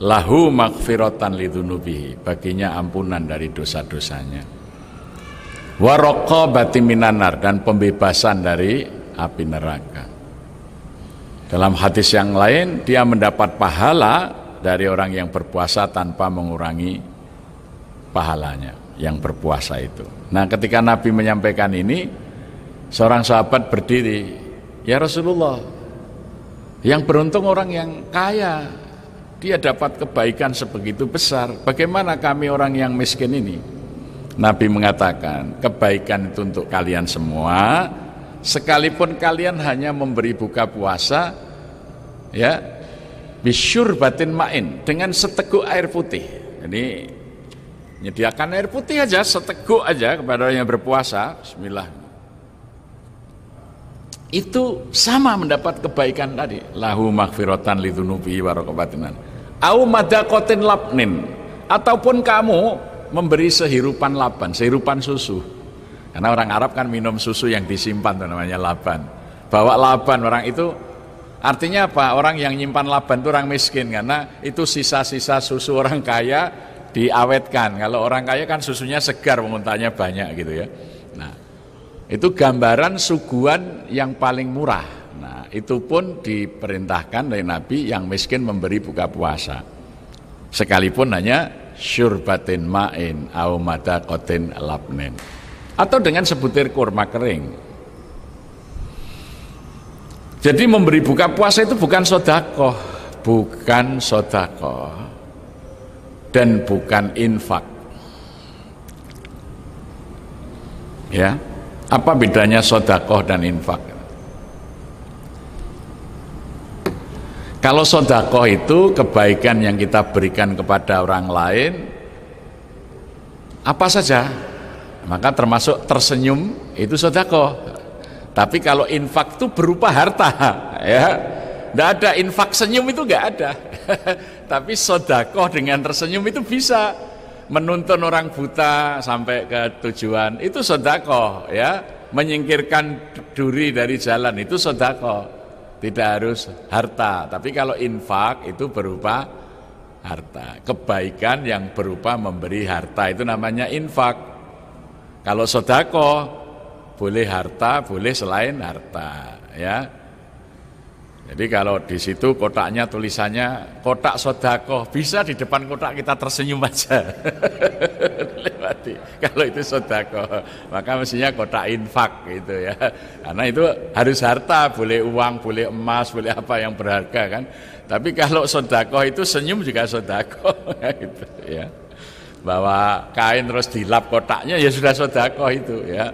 lahu makfiratan lidunubihi baginya ampunan dari dosa-dosanya waroko batiminanar dan pembebasan dari api neraka dalam hadis yang lain dia mendapat pahala dari orang yang berpuasa tanpa mengurangi pahalanya yang berpuasa itu nah ketika Nabi menyampaikan ini Seorang sahabat berdiri, "Ya Rasulullah, yang beruntung orang yang kaya, dia dapat kebaikan sebegitu besar. Bagaimana kami orang yang miskin ini?" Nabi mengatakan, "Kebaikan itu untuk kalian semua, sekalipun kalian hanya memberi buka puasa, ya, bisyur batin main dengan seteguk air putih." Ini menyediakan air putih aja, seteguk aja kepada orang yang berpuasa. Bismillah itu sama mendapat kebaikan tadi lahu makfiratan lidunubi warokobatinan au madakotin lapnin ataupun kamu memberi sehirupan laban sehirupan susu karena orang Arab kan minum susu yang disimpan itu namanya laban bawa laban orang itu artinya apa orang yang nyimpan laban itu orang miskin karena itu sisa-sisa susu orang kaya diawetkan kalau orang kaya kan susunya segar muntahnya banyak gitu ya itu gambaran suguhan yang paling murah. Nah, itu pun diperintahkan oleh Nabi yang miskin memberi buka puasa. Sekalipun hanya syurbatin ma'in au kotin labnen. Atau dengan sebutir kurma kering. Jadi memberi buka puasa itu bukan sodakoh, bukan sodakoh, dan bukan infak. Ya, apa bedanya sodakoh dan infak? Kalau sodakoh itu kebaikan yang kita berikan kepada orang lain, apa saja, maka termasuk tersenyum itu sodakoh. Tapi kalau infak itu berupa harta, ya, tidak ada infak senyum itu nggak ada. Tapi sodakoh dengan tersenyum itu bisa menuntun orang buta sampai ke tujuan itu sodako ya menyingkirkan duri dari jalan itu sodako tidak harus harta tapi kalau infak itu berupa harta kebaikan yang berupa memberi harta itu namanya infak kalau sodako boleh harta boleh selain harta ya jadi kalau di situ kotaknya tulisannya kotak sodako bisa di depan kotak kita tersenyum aja lewati. Kalau itu sodako maka mestinya kotak infak gitu ya. Karena itu harus harta, boleh uang, boleh emas, boleh apa yang berharga kan. Tapi kalau sodako itu senyum juga sodako, ya gitu ya. Bawa kain terus dilap kotaknya ya sudah sodako itu ya.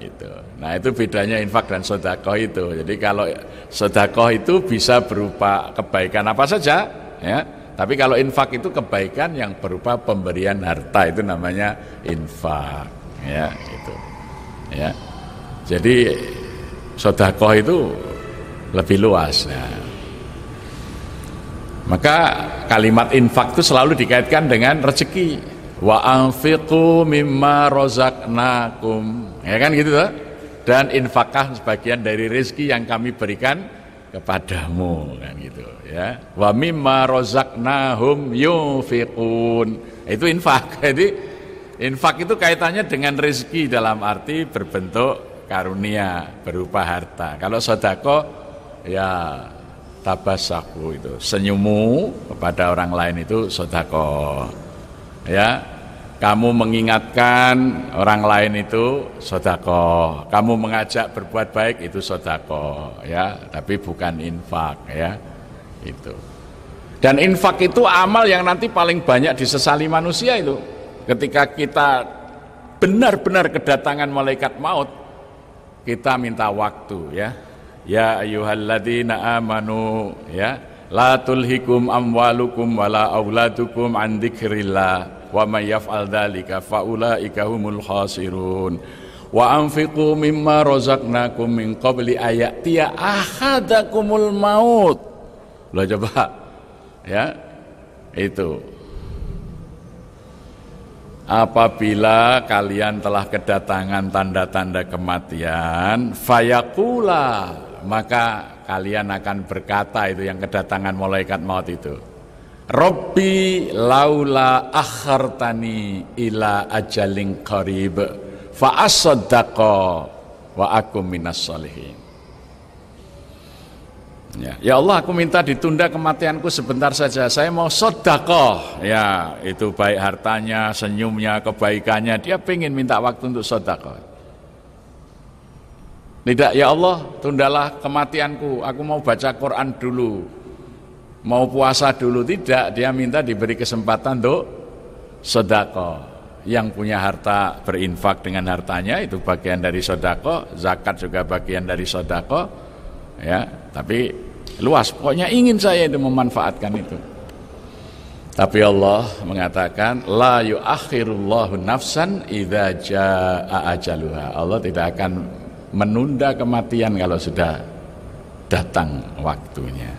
Itu. Nah itu bedanya infak dan sodakoh itu. Jadi kalau sodakoh itu bisa berupa kebaikan apa saja, ya. Tapi kalau infak itu kebaikan yang berupa pemberian harta itu namanya infak, ya itu. Ya. Jadi sodakoh itu lebih luas. Ya. Maka kalimat infak itu selalu dikaitkan dengan rezeki. Wa anfiqu mimma rozaknakum. Ya kan gitu tuh? dan infakah sebagian dari rezeki yang kami berikan kepadamu kan gitu ya wa mimma rozaknahum yufiqun itu infak jadi infak itu kaitannya dengan rezeki dalam arti berbentuk karunia berupa harta kalau sodako ya tabasaku itu senyummu kepada orang lain itu sodako ya kamu mengingatkan orang lain itu sodako, kamu mengajak berbuat baik itu sodako, ya, tapi bukan infak, ya, itu. Dan infak itu amal yang nanti paling banyak disesali manusia itu. Ketika kita benar-benar kedatangan malaikat maut, kita minta waktu, ya. Ya ayuhalladina amanu, ya, la tulhikum amwalukum wala auladukum an dzikrillah wa may yaf'al dhalika faulaika humul khasirun wa anfiqu mimma razaqnakum min qabli ayatiya ahadakumul maut lo coba ya itu apabila kalian telah kedatangan tanda-tanda kematian fayakula maka kalian akan berkata itu yang kedatangan malaikat maut itu Rabbi laula akhartani ila ajalin qarib fa asaddaqa wa aku minas salihin. Ya. ya Allah aku minta ditunda kematianku sebentar saja Saya mau sodakoh Ya itu baik hartanya, senyumnya, kebaikannya Dia pengen minta waktu untuk sodakoh Tidak ya Allah tundalah kematianku Aku mau baca Quran dulu mau puasa dulu tidak, dia minta diberi kesempatan untuk sodako. Yang punya harta berinfak dengan hartanya itu bagian dari sodako, zakat juga bagian dari sodako. Ya, tapi luas. Pokoknya ingin saya itu memanfaatkan itu. Tapi Allah mengatakan la yuakhirullahu nafsan idza jaa ajaluha. Allah tidak akan menunda kematian kalau sudah datang waktunya.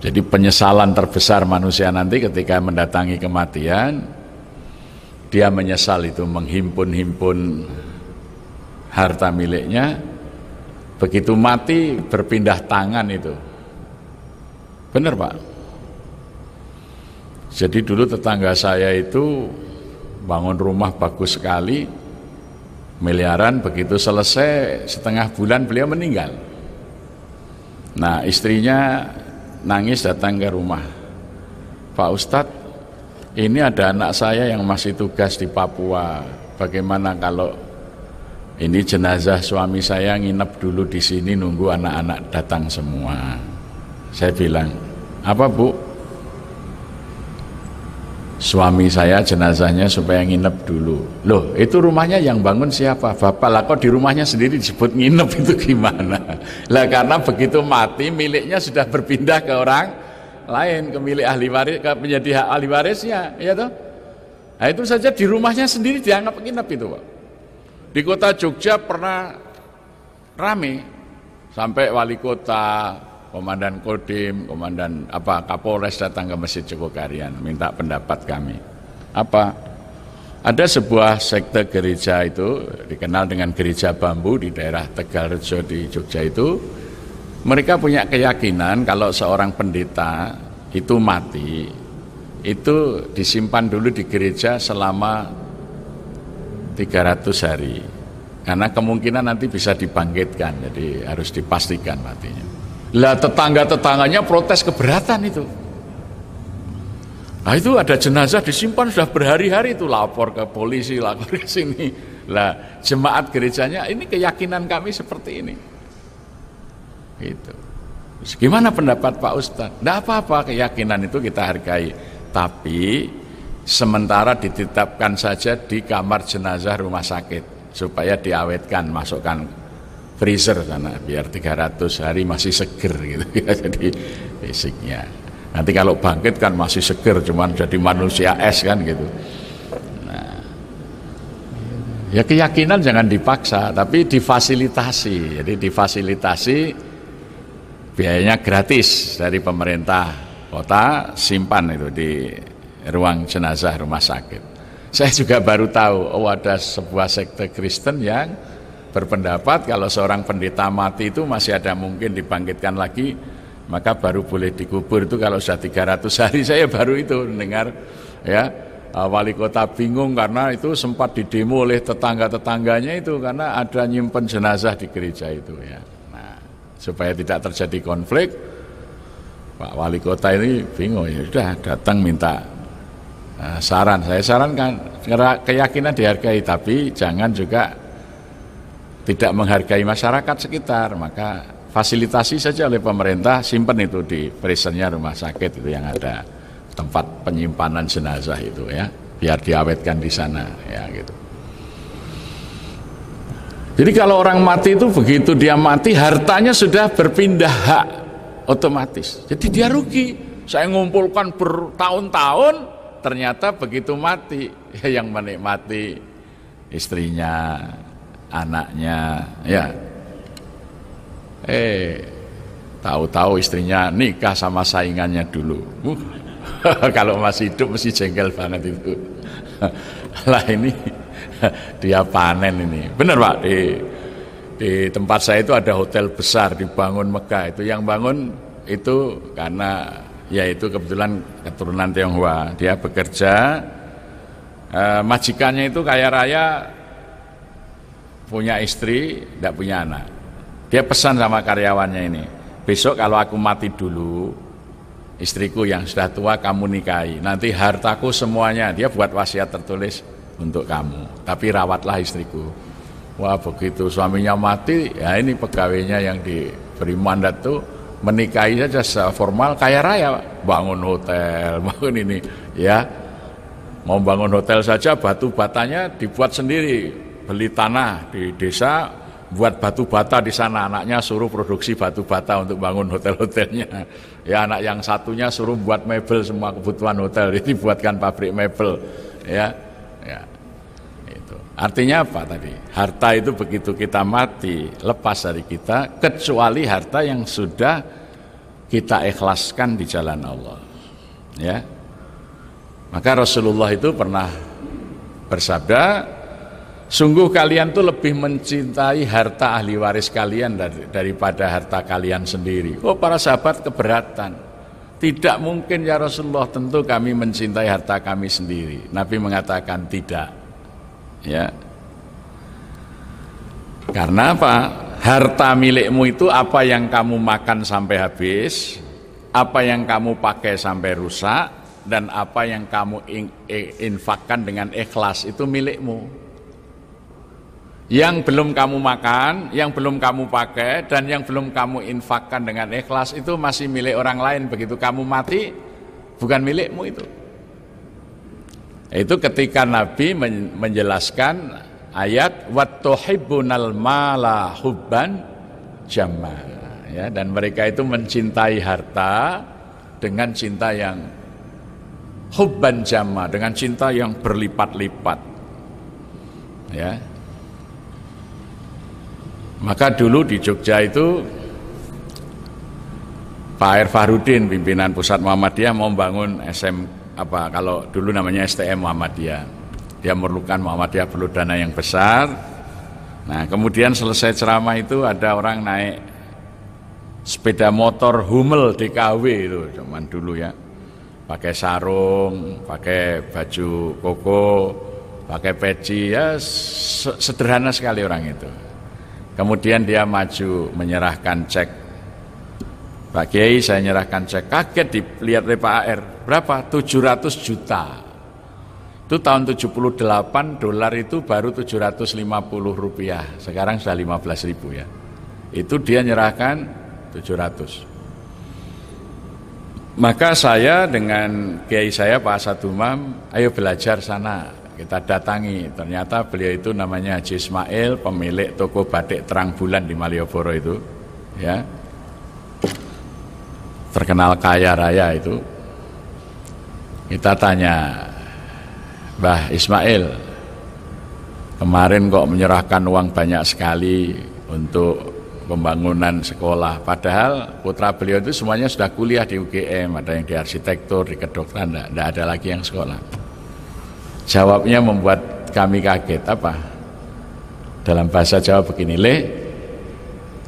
Jadi penyesalan terbesar manusia nanti ketika mendatangi kematian dia menyesal itu menghimpun-himpun harta miliknya begitu mati berpindah tangan itu. Benar, Pak? Jadi dulu tetangga saya itu bangun rumah bagus sekali miliaran begitu selesai setengah bulan beliau meninggal. Nah, istrinya nangis datang ke rumah. Pak Ustadz, ini ada anak saya yang masih tugas di Papua. Bagaimana kalau ini jenazah suami saya nginep dulu di sini nunggu anak-anak datang semua. Saya bilang, apa bu? suami saya jenazahnya supaya nginep dulu. Loh, itu rumahnya yang bangun siapa? Bapak lah kok di rumahnya sendiri disebut nginep itu gimana? Lah karena begitu mati miliknya sudah berpindah ke orang lain ke milik ahli waris ke menjadi ahli warisnya, ya tuh, Nah, itu saja di rumahnya sendiri dianggap nginep itu, Pak. Di kota Jogja pernah rame sampai wali kota, Komandan Kodim, Komandan apa Kapolres datang ke Masjid Jogokarian minta pendapat kami. Apa? Ada sebuah sekte gereja itu dikenal dengan Gereja Bambu di daerah Tegalrejo di Jogja itu. Mereka punya keyakinan kalau seorang pendeta itu mati itu disimpan dulu di gereja selama 300 hari karena kemungkinan nanti bisa dibangkitkan jadi harus dipastikan matinya lah tetangga-tetangganya protes keberatan itu. Nah itu ada jenazah disimpan sudah berhari-hari itu lapor ke polisi, lapor ke sini. Lah jemaat gerejanya ini keyakinan kami seperti ini. itu gimana pendapat Pak Ustadz? Tidak apa-apa keyakinan itu kita hargai. Tapi sementara ditetapkan saja di kamar jenazah rumah sakit supaya diawetkan masukkan freezer sana biar 300 hari masih seger gitu ya jadi basicnya nanti kalau bangkit kan masih seger cuman jadi manusia es kan gitu nah, ya keyakinan jangan dipaksa tapi difasilitasi jadi difasilitasi biayanya gratis dari pemerintah kota simpan itu di ruang jenazah rumah sakit saya juga baru tahu oh ada sebuah sekte Kristen yang berpendapat kalau seorang pendeta mati itu masih ada mungkin dibangkitkan lagi maka baru boleh dikubur itu kalau sudah 300 hari saya baru itu mendengar ya ah, wali kota bingung karena itu sempat didemo oleh tetangga-tetangganya itu karena ada nyimpen jenazah di gereja itu ya. Nah, supaya tidak terjadi konflik Pak wali kota ini bingung ya sudah datang minta nah, saran. Saya sarankan keyakinan dihargai tapi jangan juga tidak menghargai masyarakat sekitar, maka fasilitasi saja oleh pemerintah simpan itu di prisonnya rumah sakit itu yang ada tempat penyimpanan jenazah itu ya, biar diawetkan di sana ya gitu. Jadi kalau orang mati itu begitu dia mati hartanya sudah berpindah hak otomatis. Jadi dia rugi. Saya ngumpulkan bertahun-tahun ternyata begitu mati yang menikmati istrinya, anaknya ya eh tahu-tahu istrinya nikah sama saingannya dulu uh, kalau masih hidup mesti jengkel banget itu lah ini dia panen ini benar pak di di tempat saya itu ada hotel besar dibangun Mekah itu yang bangun itu karena yaitu kebetulan keturunan Tionghoa dia bekerja eh, majikannya itu kaya raya punya istri, tidak punya anak. Dia pesan sama karyawannya ini, besok kalau aku mati dulu, istriku yang sudah tua kamu nikahi. Nanti hartaku semuanya, dia buat wasiat tertulis untuk kamu. Tapi rawatlah istriku. Wah begitu suaminya mati, ya ini pegawainya yang diberi mandat tuh menikahi saja secara formal kaya raya, bangun hotel, bangun ini, ya mau bangun hotel saja batu batanya dibuat sendiri beli tanah di desa, buat batu bata di sana anaknya suruh produksi batu bata untuk bangun hotel-hotelnya ya anak yang satunya suruh buat mebel semua kebutuhan hotel ini buatkan pabrik mebel ya ya itu artinya apa tadi harta itu begitu kita mati lepas dari kita kecuali harta yang sudah kita ikhlaskan di jalan Allah ya maka Rasulullah itu pernah bersabda Sungguh kalian tuh lebih mencintai harta ahli waris kalian daripada harta kalian sendiri. Oh para sahabat keberatan. Tidak mungkin ya Rasulullah tentu kami mencintai harta kami sendiri. Nabi mengatakan tidak. Ya. Karena apa? Harta milikmu itu apa yang kamu makan sampai habis, apa yang kamu pakai sampai rusak, dan apa yang kamu infakkan dengan ikhlas itu milikmu yang belum kamu makan, yang belum kamu pakai, dan yang belum kamu infakkan dengan ikhlas itu masih milik orang lain. Begitu kamu mati, bukan milikmu itu. Itu ketika Nabi menjelaskan ayat wattuhibbunal mala hubban jamal Ya, dan mereka itu mencintai harta dengan cinta yang hubban jama, dengan cinta yang berlipat-lipat. Ya, maka dulu di Jogja itu Pak Air Fahrudin pimpinan pusat Muhammadiyah mau membangun SM apa kalau dulu namanya STM Muhammadiyah. Dia memerlukan Muhammadiyah perlu dana yang besar. Nah, kemudian selesai ceramah itu ada orang naik sepeda motor Hummel DKW itu zaman dulu ya. Pakai sarung, pakai baju koko, pakai peci ya sederhana sekali orang itu. Kemudian dia maju menyerahkan cek. Pak Kiai saya nyerahkan cek, kaget dilihat oleh Pak AR, berapa? 700 juta. Itu tahun 78 dolar itu baru 750 rupiah, sekarang sudah 15 ribu ya. Itu dia nyerahkan 700. Maka saya dengan Kiai saya Pak Umam, ayo belajar sana, kita datangi, ternyata beliau itu namanya Haji Ismail, pemilik toko batik terang bulan di Malioboro itu. ya Terkenal kaya raya itu. Kita tanya, Mbah Ismail, kemarin kok menyerahkan uang banyak sekali untuk pembangunan sekolah. Padahal putra beliau itu semuanya sudah kuliah di UGM, ada yang di arsitektur, di kedokteran, tidak ada lagi yang sekolah. Jawabnya membuat kami kaget apa? Dalam bahasa Jawa begini, "Le,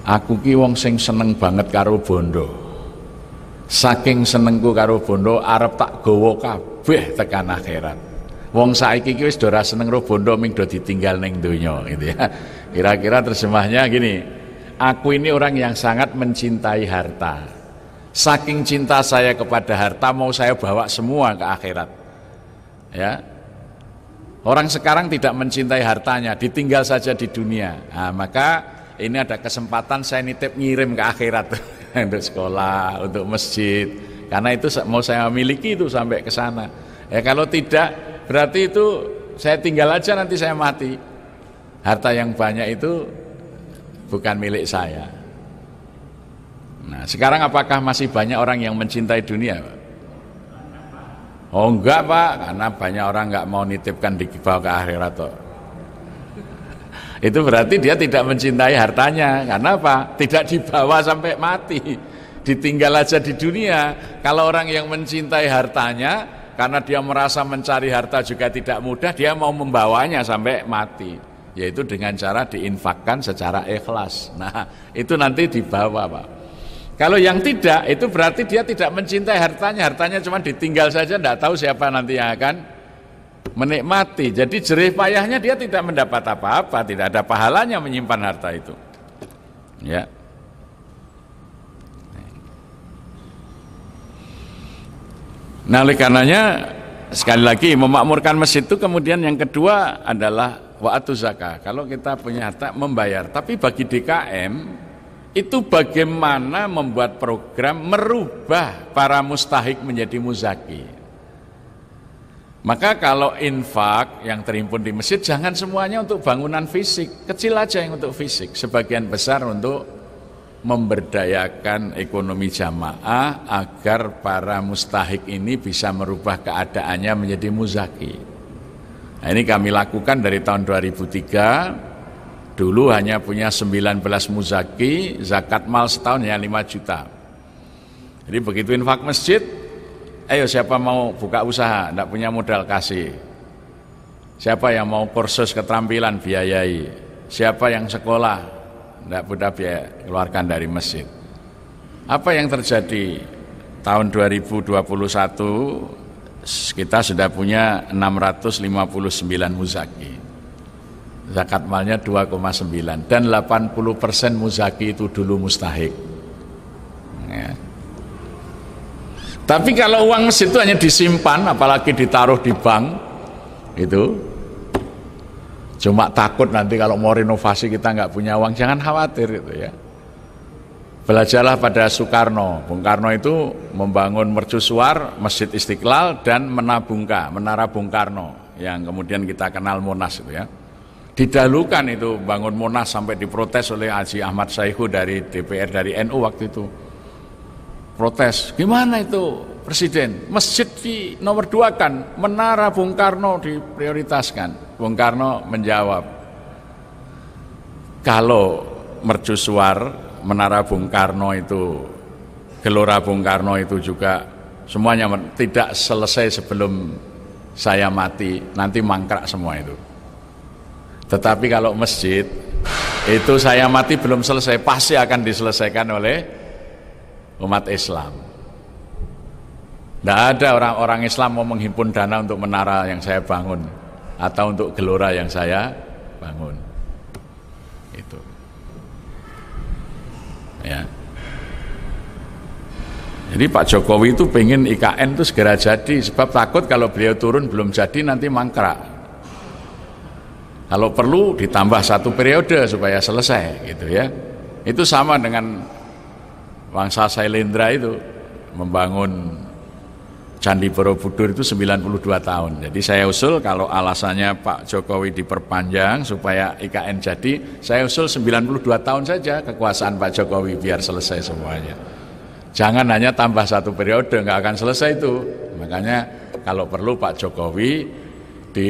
aku ki wong sing seneng banget karo bondo. Saking senengku karo bondo arep tak gowo kabeh tekan akhirat. Wong saiki ki wis ora seneng karo bondo ming do ditinggal ning donya gitu ya. Kira-kira terjemahnya gini, aku ini orang yang sangat mencintai harta. Saking cinta saya kepada harta mau saya bawa semua ke akhirat. Ya, Orang sekarang tidak mencintai hartanya, ditinggal saja di dunia. Nah, maka ini ada kesempatan saya nitip ngirim ke akhirat untuk sekolah, untuk masjid. Karena itu mau saya miliki itu sampai ke sana. Ya kalau tidak berarti itu saya tinggal aja nanti saya mati. Harta yang banyak itu bukan milik saya. Nah, sekarang apakah masih banyak orang yang mencintai dunia, Pak? Oh enggak pak, karena banyak orang enggak mau nitipkan di bawah ke akhirat toh. Itu berarti dia tidak mencintai hartanya. Karena apa? Tidak dibawa sampai mati. Ditinggal aja di dunia. Kalau orang yang mencintai hartanya, karena dia merasa mencari harta juga tidak mudah, dia mau membawanya sampai mati. Yaitu dengan cara diinfakkan secara ikhlas. Nah, itu nanti dibawa, Pak. Kalau yang tidak itu berarti dia tidak mencintai hartanya, hartanya cuma ditinggal saja tidak tahu siapa nanti yang akan menikmati. Jadi jerih payahnya dia tidak mendapat apa-apa, tidak ada pahalanya menyimpan harta itu. Ya. Nah, oleh karenanya sekali lagi memakmurkan masjid itu kemudian yang kedua adalah wa'atu zakah. Kalau kita punya harta membayar, tapi bagi DKM itu bagaimana membuat program merubah para mustahik menjadi muzaki. Maka kalau infak yang terhimpun di masjid jangan semuanya untuk bangunan fisik, kecil aja yang untuk fisik, sebagian besar untuk memberdayakan ekonomi jamaah agar para mustahik ini bisa merubah keadaannya menjadi muzaki. Nah, ini kami lakukan dari tahun 2003 Dulu hanya punya 19 muzaki, zakat mal setahun hanya 5 juta. Jadi begitu infak masjid, ayo siapa mau buka usaha, tidak punya modal kasih. Siapa yang mau kursus keterampilan biayai. Siapa yang sekolah, tidak punya biaya, keluarkan dari masjid. Apa yang terjadi? Tahun 2021 kita sudah punya 659 muzaki zakat malnya 2,9 dan 80 persen muzaki itu dulu mustahik ya. tapi kalau uang mesin itu hanya disimpan apalagi ditaruh di bank itu cuma takut nanti kalau mau renovasi kita nggak punya uang jangan khawatir itu ya belajarlah pada Soekarno Bung Karno itu membangun mercusuar Masjid Istiqlal dan menabungka Menara Bung Karno yang kemudian kita kenal Monas itu ya didalukan itu bangun Monas sampai diprotes oleh Haji Ahmad Saihu dari DPR dari NU waktu itu protes gimana itu presiden masjid di nomor dua kan menara Bung Karno diprioritaskan Bung Karno menjawab kalau mercusuar menara Bung Karno itu gelora Bung Karno itu juga semuanya tidak selesai sebelum saya mati nanti mangkrak semua itu tetapi kalau masjid itu saya mati belum selesai pasti akan diselesaikan oleh umat Islam. Tidak ada orang-orang Islam mau menghimpun dana untuk menara yang saya bangun atau untuk gelora yang saya bangun. Itu. Ya. Jadi Pak Jokowi itu pengen IKN itu segera jadi sebab takut kalau beliau turun belum jadi nanti mangkrak kalau perlu ditambah satu periode supaya selesai gitu ya. Itu sama dengan Wangsa Sailendra itu membangun Candi Borobudur itu 92 tahun. Jadi saya usul kalau alasannya Pak Jokowi diperpanjang supaya IKN jadi, saya usul 92 tahun saja kekuasaan Pak Jokowi biar selesai semuanya. Jangan hanya tambah satu periode, nggak akan selesai itu. Makanya kalau perlu Pak Jokowi di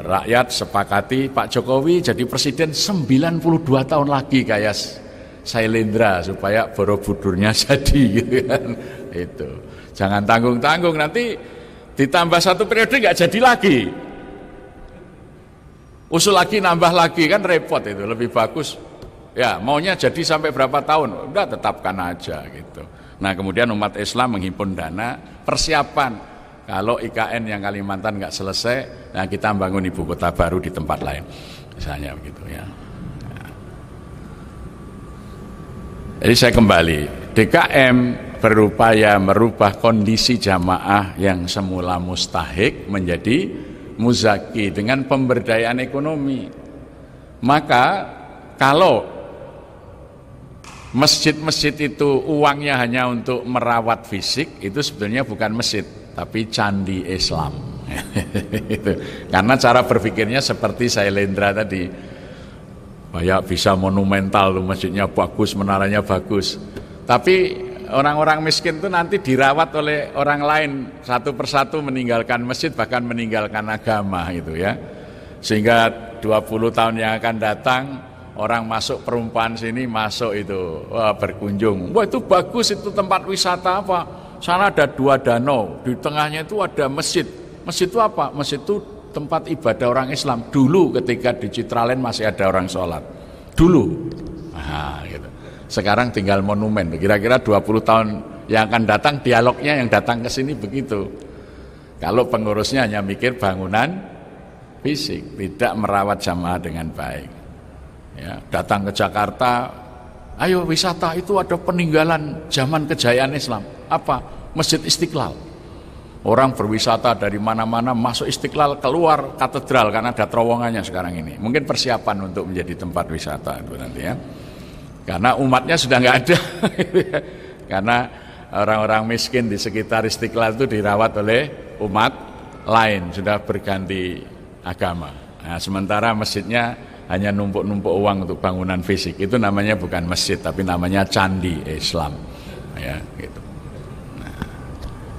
rakyat sepakati Pak Jokowi jadi presiden 92 tahun lagi kayak Sailendra supaya Borobudurnya jadi gitu kan. Itu. Jangan tanggung-tanggung nanti ditambah satu periode nggak jadi lagi. Usul lagi nambah lagi kan repot itu lebih bagus. Ya maunya jadi sampai berapa tahun udah tetapkan aja gitu. Nah kemudian umat Islam menghimpun dana persiapan kalau IKN yang Kalimantan nggak selesai, nah kita bangun ibu kota baru di tempat lain, misalnya begitu ya. Jadi saya kembali, DKM berupaya merubah kondisi jamaah yang semula mustahik menjadi muzaki dengan pemberdayaan ekonomi. Maka kalau masjid-masjid itu uangnya hanya untuk merawat fisik, itu sebetulnya bukan masjid, tapi candi Islam. Karena cara berpikirnya seperti Sailendra tadi. Banyak bisa monumental, masjidnya bagus, menaranya bagus. Tapi orang-orang miskin itu nanti dirawat oleh orang lain satu persatu meninggalkan masjid bahkan meninggalkan agama gitu ya. Sehingga 20 tahun yang akan datang orang masuk perumpahan sini masuk itu wah berkunjung wah itu bagus itu tempat wisata apa sana ada dua danau, di tengahnya itu ada masjid. Masjid itu apa? Masjid itu tempat ibadah orang Islam. Dulu ketika di Citraland masih ada orang sholat. Dulu. Nah, gitu. Sekarang tinggal monumen. Kira-kira 20 tahun yang akan datang, dialognya yang datang ke sini begitu. Kalau pengurusnya hanya mikir bangunan fisik, tidak merawat jamaah dengan baik. Ya, datang ke Jakarta, ayo wisata itu ada peninggalan zaman kejayaan Islam apa? Masjid Istiqlal. Orang berwisata dari mana-mana masuk Istiqlal keluar katedral karena ada terowongannya sekarang ini. Mungkin persiapan untuk menjadi tempat wisata itu nanti ya. Karena umatnya sudah nggak ada. karena orang-orang miskin di sekitar Istiqlal itu dirawat oleh umat lain sudah berganti agama. Nah, sementara masjidnya hanya numpuk-numpuk uang untuk bangunan fisik. Itu namanya bukan masjid tapi namanya candi Islam. Ya, gitu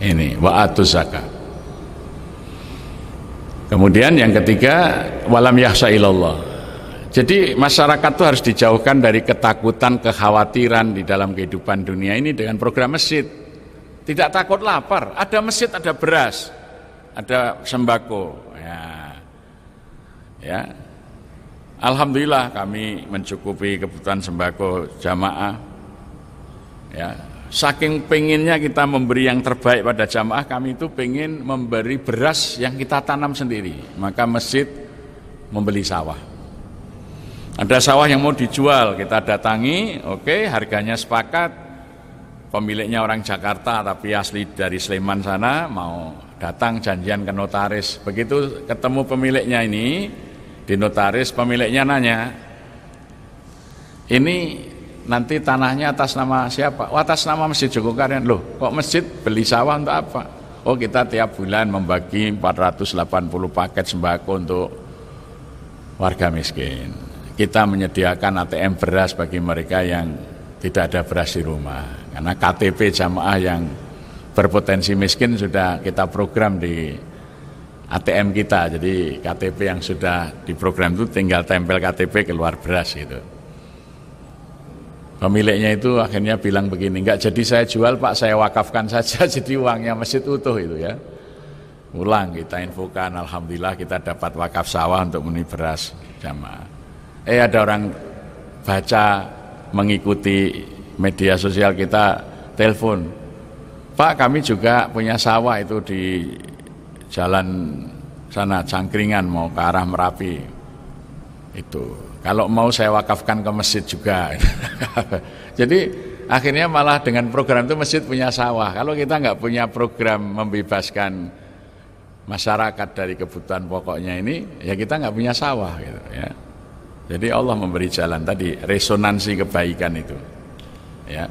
ini wa'atu zakat kemudian yang ketiga walam yahsa ilallah jadi masyarakat itu harus dijauhkan dari ketakutan kekhawatiran di dalam kehidupan dunia ini dengan program masjid tidak takut lapar ada masjid ada beras ada sembako ya ya Alhamdulillah kami mencukupi kebutuhan sembako jamaah ya saking pengennya kita memberi yang terbaik pada jamaah, kami itu pengen memberi beras yang kita tanam sendiri. Maka masjid membeli sawah. Ada sawah yang mau dijual, kita datangi, oke, okay, harganya sepakat. Pemiliknya orang Jakarta tapi asli dari Sleman sana mau datang janjian ke notaris. Begitu ketemu pemiliknya ini, di notaris pemiliknya nanya, "Ini nanti tanahnya atas nama siapa? Oh, atas nama Masjid Jogokaryan. Loh, kok masjid beli sawah untuk apa? Oh, kita tiap bulan membagi 480 paket sembako untuk warga miskin. Kita menyediakan ATM beras bagi mereka yang tidak ada beras di rumah. Karena KTP jamaah yang berpotensi miskin sudah kita program di ATM kita. Jadi KTP yang sudah diprogram itu tinggal tempel KTP keluar beras gitu pemiliknya itu akhirnya bilang begini, enggak. jadi saya jual pak, saya wakafkan saja jadi uangnya masjid utuh itu ya. Ulang kita infokan, alhamdulillah kita dapat wakaf sawah untuk meni beras jamaah. Eh ada orang baca mengikuti media sosial kita telepon, pak kami juga punya sawah itu di jalan sana Cangkringan mau ke arah Merapi itu kalau mau saya wakafkan ke masjid juga. Jadi akhirnya malah dengan program itu masjid punya sawah. Kalau kita nggak punya program membebaskan masyarakat dari kebutuhan pokoknya ini, ya kita nggak punya sawah gitu ya. Jadi Allah memberi jalan tadi resonansi kebaikan itu. Ya.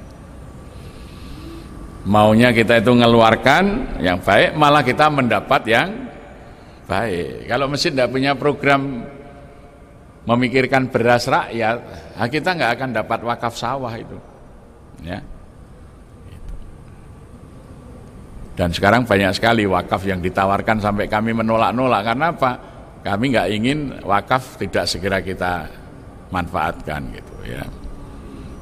Maunya kita itu ngeluarkan yang baik, malah kita mendapat yang baik. Kalau masjid tidak punya program memikirkan beras rakyat, nah kita nggak akan dapat wakaf sawah itu. Ya. Dan sekarang banyak sekali wakaf yang ditawarkan sampai kami menolak-nolak karena apa? Kami nggak ingin wakaf tidak segera kita manfaatkan gitu ya.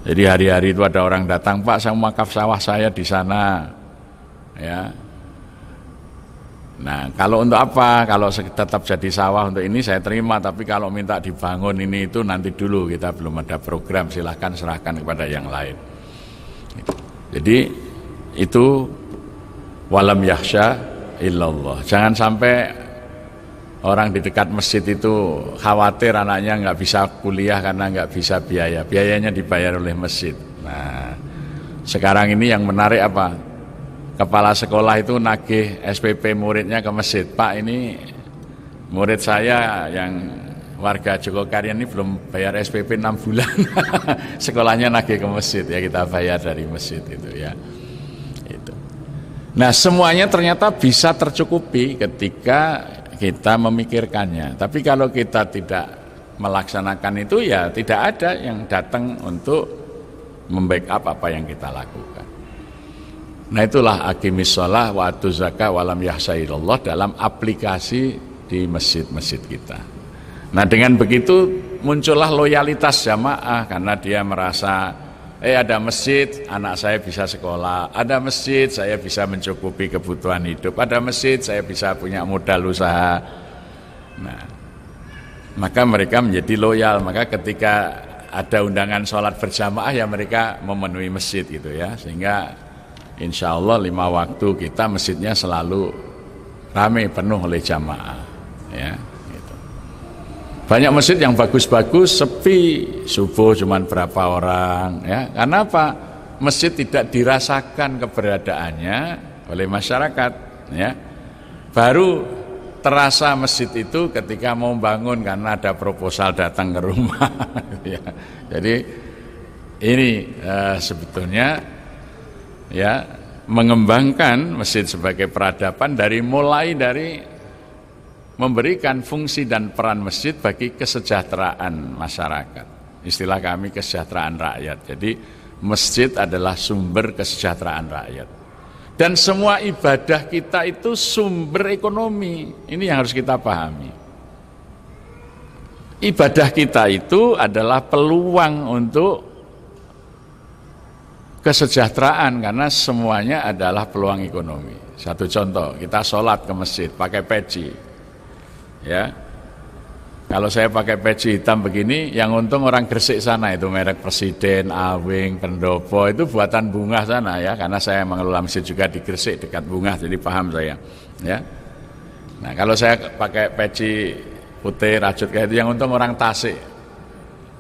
Jadi hari-hari itu ada orang datang, Pak, saya wakaf sawah saya di sana. Ya, Nah, kalau untuk apa? Kalau tetap jadi sawah untuk ini saya terima, tapi kalau minta dibangun ini itu nanti dulu kita belum ada program, silahkan serahkan kepada yang lain. Jadi itu walam yahsya illallah. Jangan sampai orang di dekat masjid itu khawatir anaknya nggak bisa kuliah karena nggak bisa biaya. Biayanya dibayar oleh masjid. Nah, sekarang ini yang menarik apa? kepala sekolah itu nagih SPP muridnya ke masjid. Pak ini murid saya yang warga Jogokaryan ini belum bayar SPP 6 bulan. Sekolahnya nagih ke masjid ya kita bayar dari masjid itu ya. Itu. Nah, semuanya ternyata bisa tercukupi ketika kita memikirkannya. Tapi kalau kita tidak melaksanakan itu ya tidak ada yang datang untuk membackup apa yang kita lakukan. Nah itulah akimis sholah wa atu zakah walam dalam aplikasi di masjid-masjid kita. Nah dengan begitu muncullah loyalitas jamaah karena dia merasa eh ada masjid anak saya bisa sekolah, ada masjid saya bisa mencukupi kebutuhan hidup, ada masjid saya bisa punya modal usaha. Nah maka mereka menjadi loyal, maka ketika ada undangan sholat berjamaah ya mereka memenuhi masjid gitu ya sehingga Insya Allah lima waktu kita masjidnya selalu ramai penuh oleh jamaah. Ya, gitu. Banyak masjid yang bagus-bagus sepi subuh cuman berapa orang. Ya, karena apa? Masjid tidak dirasakan keberadaannya oleh masyarakat. Ya, baru terasa masjid itu ketika mau bangun karena ada proposal datang ke rumah. ya. Jadi ini uh, sebetulnya ya mengembangkan masjid sebagai peradaban dari mulai dari memberikan fungsi dan peran masjid bagi kesejahteraan masyarakat. Istilah kami kesejahteraan rakyat. Jadi masjid adalah sumber kesejahteraan rakyat. Dan semua ibadah kita itu sumber ekonomi. Ini yang harus kita pahami. Ibadah kita itu adalah peluang untuk kesejahteraan karena semuanya adalah peluang ekonomi. Satu contoh, kita sholat ke masjid pakai peci. Ya. Kalau saya pakai peci hitam begini, yang untung orang Gresik sana itu merek Presiden, Awing, Pendopo itu buatan bunga sana ya, karena saya mengelola masjid juga di Gresik dekat bunga, jadi paham saya. Ya. Nah kalau saya pakai peci putih rajut kayak itu, yang untung orang Tasik,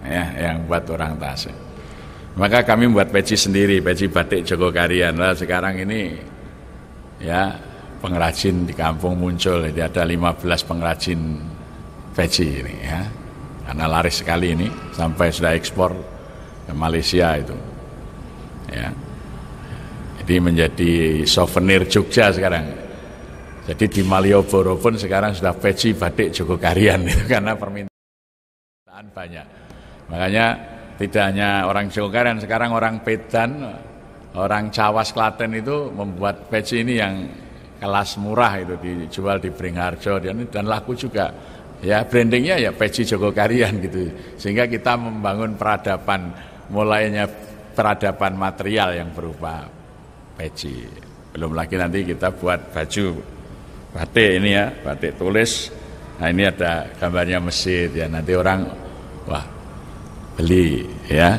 ya, yang buat orang Tasik. Maka kami membuat peci sendiri, peci batik Joko Karian. Lah sekarang ini ya pengrajin di kampung muncul. Jadi ada 15 pengrajin peci ini ya. Karena laris sekali ini sampai sudah ekspor ke Malaysia itu. Ya. Jadi menjadi souvenir Jogja sekarang. Jadi di Malioboro pun sekarang sudah peci batik Joko Karian itu karena permintaan banyak. Makanya tidak hanya orang dan sekarang orang Pedan, orang Cawas Klaten itu membuat peci ini yang kelas murah itu dijual di Beringharjo dan, dan laku juga. Ya brandingnya ya peci Jogokarian gitu. Sehingga kita membangun peradaban mulainya peradaban material yang berupa peci. Belum lagi nanti kita buat baju batik ini ya, batik tulis. Nah ini ada gambarnya masjid ya nanti orang wah beli ya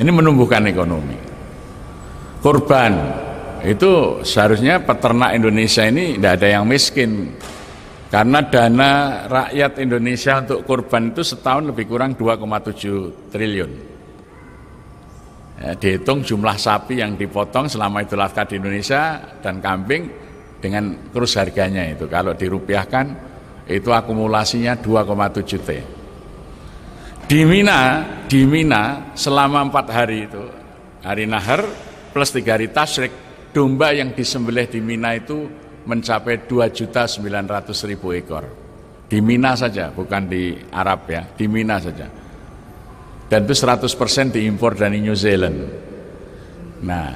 ini menumbuhkan ekonomi kurban itu seharusnya peternak Indonesia ini tidak ada yang miskin karena dana rakyat Indonesia untuk kurban itu setahun lebih kurang 2,7 triliun ya, dihitung jumlah sapi yang dipotong selama itu adha di Indonesia dan kambing dengan terus harganya itu kalau dirupiahkan itu akumulasinya 2,7 T di Mina, di Mina selama empat hari itu, hari Nahar plus tiga hari Tasrik, domba yang disembelih di Mina itu mencapai dua juta sembilan ratus ribu ekor. Di Mina saja, bukan di Arab ya, di Mina saja. Dan itu seratus persen diimpor dari New Zealand. Nah,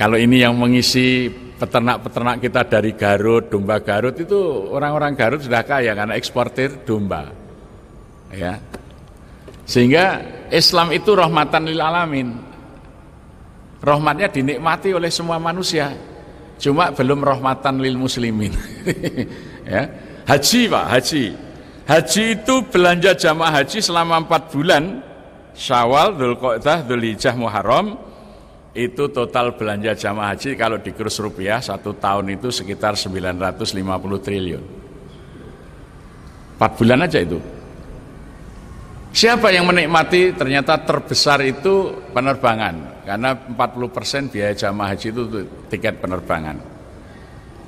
kalau ini yang mengisi peternak-peternak kita dari Garut, domba Garut itu orang-orang Garut sudah kaya karena eksportir domba. Ya, sehingga Islam itu rahmatan lil alamin. Rahmatnya dinikmati oleh semua manusia. Cuma belum rahmatan lil muslimin. ya. Haji Pak, haji. Haji itu belanja jamaah haji selama empat bulan. Syawal, dulkotah, Qodah, Dhul Muharram itu total belanja jamaah haji kalau di kurs rupiah satu tahun itu sekitar 950 triliun. empat bulan aja itu. Siapa yang menikmati ternyata terbesar itu penerbangan karena 40% biaya jamaah haji itu tiket penerbangan.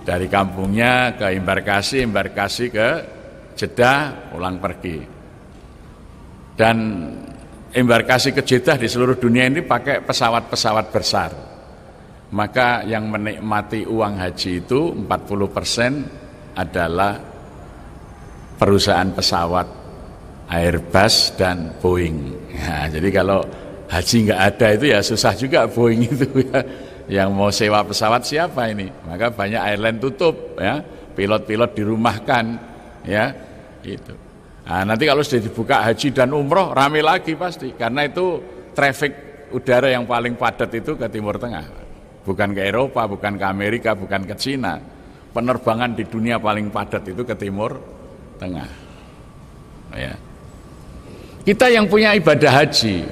Dari kampungnya ke embarkasi, embarkasi ke Jeddah, pulang pergi. Dan embarkasi ke Jeddah di seluruh dunia ini pakai pesawat-pesawat besar. Maka yang menikmati uang haji itu 40% adalah perusahaan pesawat Airbus dan Boeing. Ya, jadi kalau haji nggak ada itu ya susah juga Boeing itu ya. Yang mau sewa pesawat siapa ini? Maka banyak airline tutup ya, pilot-pilot dirumahkan ya gitu. Nah, nanti kalau sudah dibuka haji dan umroh rame lagi pasti karena itu traffic udara yang paling padat itu ke Timur Tengah. Bukan ke Eropa, bukan ke Amerika, bukan ke Cina. Penerbangan di dunia paling padat itu ke Timur Tengah. Ya. Kita yang punya ibadah haji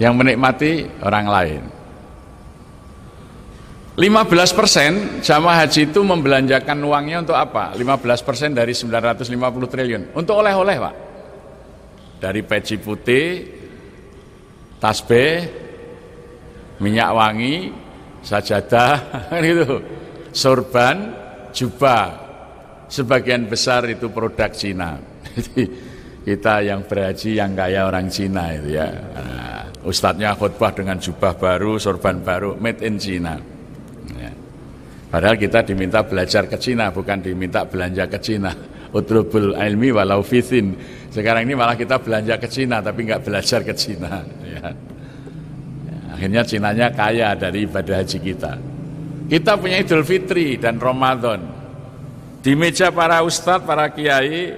yang menikmati orang lain. 15% jamaah haji itu membelanjakan uangnya untuk apa? 15% dari 950 triliun. Untuk oleh-oleh, Pak. Dari peci putih, tasbih, minyak wangi, sajadah, gitu. Sorban, jubah. Sebagian besar itu produk Cina. kita yang berhaji yang kaya orang Cina itu ya. Nah, ustadznya khutbah dengan jubah baru, sorban baru, made in Cina. Ya. Padahal kita diminta belajar ke Cina, bukan diminta belanja ke Cina. Utrubul ilmi walau fitin. Sekarang ini malah kita belanja ke Cina, tapi nggak belajar ke Cina. Ya. ya akhirnya nya kaya dari ibadah haji kita. Kita punya Idul Fitri dan Ramadan. Di meja para ustadz, para kiai,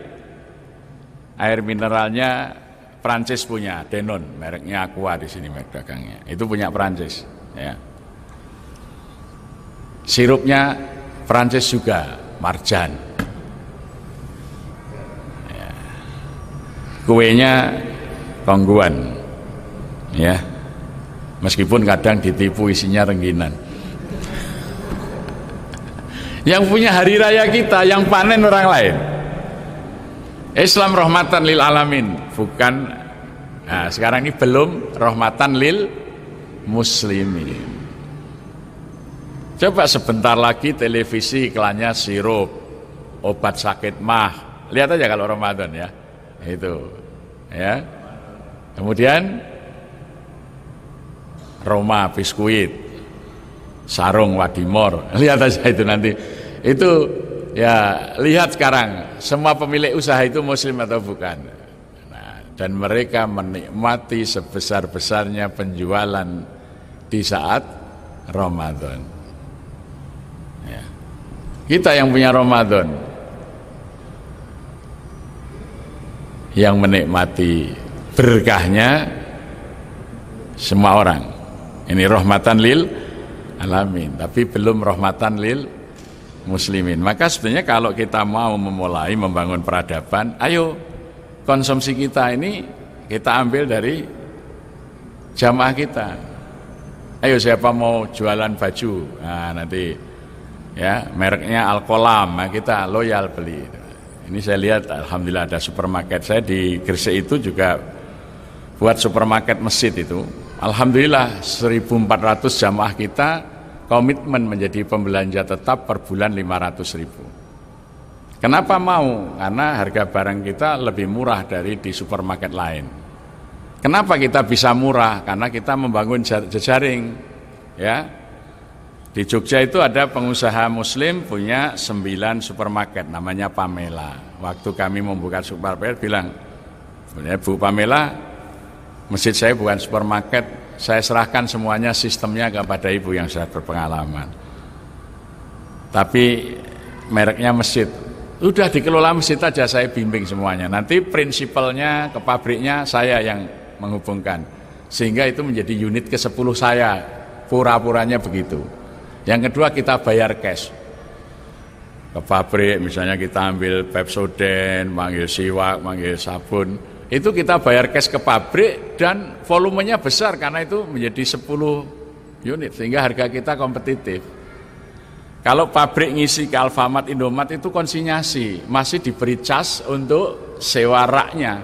air mineralnya Prancis punya Denon mereknya Aqua di sini merek dagangnya itu punya Prancis ya sirupnya Prancis juga Marjan ya. kuenya Tongguan ya meskipun kadang ditipu isinya rengginan yang punya hari raya kita yang panen orang lain Islam rahmatan lil alamin, bukan nah, sekarang ini belum rahmatan lil muslimin. Coba sebentar lagi televisi iklannya sirup, obat sakit mah. Lihat aja kalau Ramadan ya. Itu. Ya. Kemudian Roma biskuit, sarung wadimor. Lihat aja itu nanti. Itu Ya, lihat sekarang semua pemilik usaha itu muslim atau bukan. Nah, dan mereka menikmati sebesar-besarnya penjualan di saat Ramadan. Ya. Kita yang punya Ramadan yang menikmati berkahnya semua orang. Ini rahmatan lil alamin, tapi belum rahmatan lil muslimin. Maka sebenarnya kalau kita mau memulai membangun peradaban, ayo konsumsi kita ini kita ambil dari jamaah kita. Ayo siapa mau jualan baju, nah, nanti ya mereknya Alkolam, nah, kita loyal beli. Ini saya lihat, alhamdulillah ada supermarket saya di Gresik itu juga buat supermarket masjid itu. Alhamdulillah 1.400 jamaah kita komitmen menjadi pembelanja tetap per bulan 500 ribu. Kenapa mau? Karena harga barang kita lebih murah dari di supermarket lain. Kenapa kita bisa murah? Karena kita membangun jejaring. Ya, di Jogja itu ada pengusaha muslim punya 9 supermarket namanya Pamela. Waktu kami membuka supermarket bilang, Bu Pamela, masjid saya bukan supermarket, saya serahkan semuanya sistemnya kepada ibu yang sudah berpengalaman. Tapi mereknya masjid. Udah dikelola masjid aja saya bimbing semuanya. Nanti prinsipalnya ke pabriknya saya yang menghubungkan. Sehingga itu menjadi unit ke-10 saya. Pura-puranya begitu. Yang kedua kita bayar cash. Ke pabrik misalnya kita ambil Pepsoden, manggil siwak, manggil sabun, itu kita bayar cash ke pabrik dan volumenya besar karena itu menjadi 10 unit sehingga harga kita kompetitif. Kalau pabrik ngisi ke Alfamart Indomat itu konsinyasi, masih diberi cas untuk sewa raknya.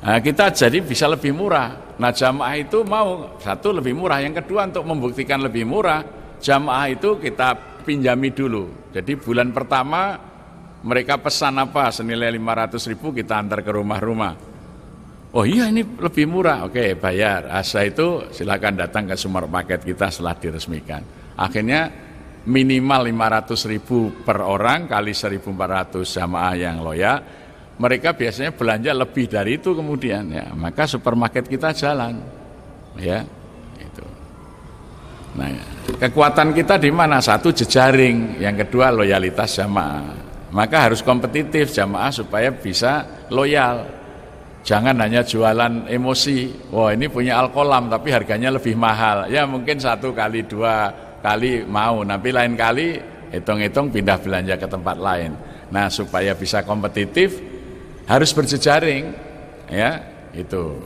Nah, kita jadi bisa lebih murah. Nah jamaah itu mau satu lebih murah, yang kedua untuk membuktikan lebih murah, jamaah itu kita pinjami dulu. Jadi bulan pertama mereka pesan apa senilai 500 ribu kita antar ke rumah-rumah. Oh iya ini lebih murah, oke bayar. Asa ah, itu silakan datang ke sumber paket kita setelah diresmikan. Akhirnya minimal 500 ribu per orang kali 1.400 jamaah yang loyal. Mereka biasanya belanja lebih dari itu kemudian ya. Maka supermarket kita jalan. Ya, itu. Nah, ya. kekuatan kita di mana? Satu jejaring, yang kedua loyalitas jamaah. Maka harus kompetitif jamaah supaya bisa loyal. Jangan hanya jualan emosi. Wah ini punya alkolam tapi harganya lebih mahal. Ya mungkin satu kali dua kali mau. tapi lain kali hitung-hitung pindah belanja ke tempat lain. Nah supaya bisa kompetitif harus berjejaring. Ya itu.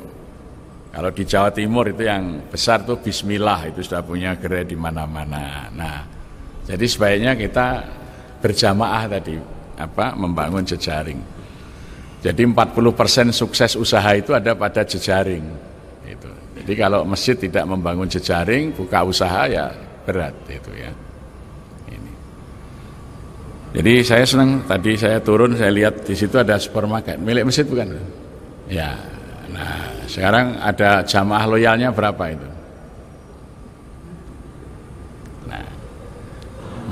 Kalau di Jawa Timur itu yang besar tuh Bismillah itu sudah punya gerai di mana-mana. Nah jadi sebaiknya kita berjamaah tadi apa membangun jejaring. Jadi 40% sukses usaha itu ada pada jejaring. Itu. Jadi kalau masjid tidak membangun jejaring, buka usaha ya berat itu ya. Ini. Jadi saya senang tadi saya turun saya lihat di situ ada supermarket milik masjid bukan? Ya. Nah, sekarang ada jamaah loyalnya berapa itu?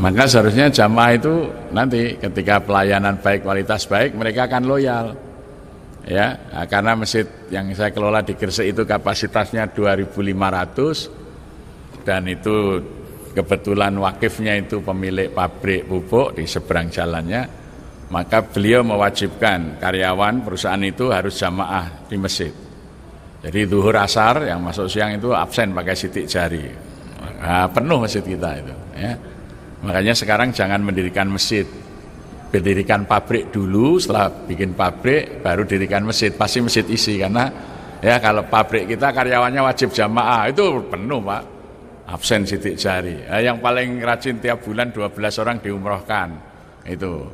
Maka seharusnya jamaah itu nanti ketika pelayanan baik kualitas baik mereka akan loyal. Ya, nah, karena masjid yang saya kelola di Gresik itu kapasitasnya 2.500 dan itu kebetulan wakifnya itu pemilik pabrik pupuk di seberang jalannya, maka beliau mewajibkan karyawan perusahaan itu harus jamaah di masjid. Jadi duhur asar yang masuk siang itu absen pakai sidik jari. Nah, penuh masjid kita itu, ya. Makanya sekarang jangan mendirikan masjid. Berdirikan pabrik dulu, setelah bikin pabrik baru dirikan masjid. Pasti masjid isi karena ya kalau pabrik kita karyawannya wajib jamaah itu penuh pak absen sidik jari ya, yang paling rajin tiap bulan 12 orang diumrohkan itu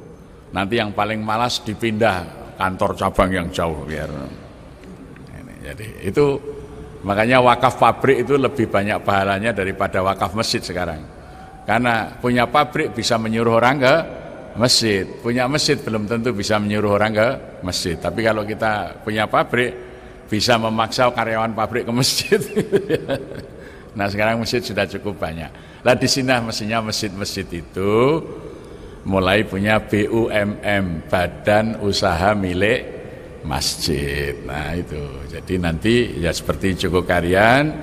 nanti yang paling malas dipindah kantor cabang yang jauh biar jadi itu makanya wakaf pabrik itu lebih banyak pahalanya daripada wakaf masjid sekarang karena punya pabrik bisa menyuruh orang ke masjid. Punya masjid belum tentu bisa menyuruh orang ke masjid. Tapi kalau kita punya pabrik bisa memaksa karyawan pabrik ke masjid. nah sekarang masjid sudah cukup banyak. Nah di sini mestinya masjid-masjid itu mulai punya BUMM, Badan Usaha Milik Masjid. Nah itu. Jadi nanti ya seperti cukup Karyan,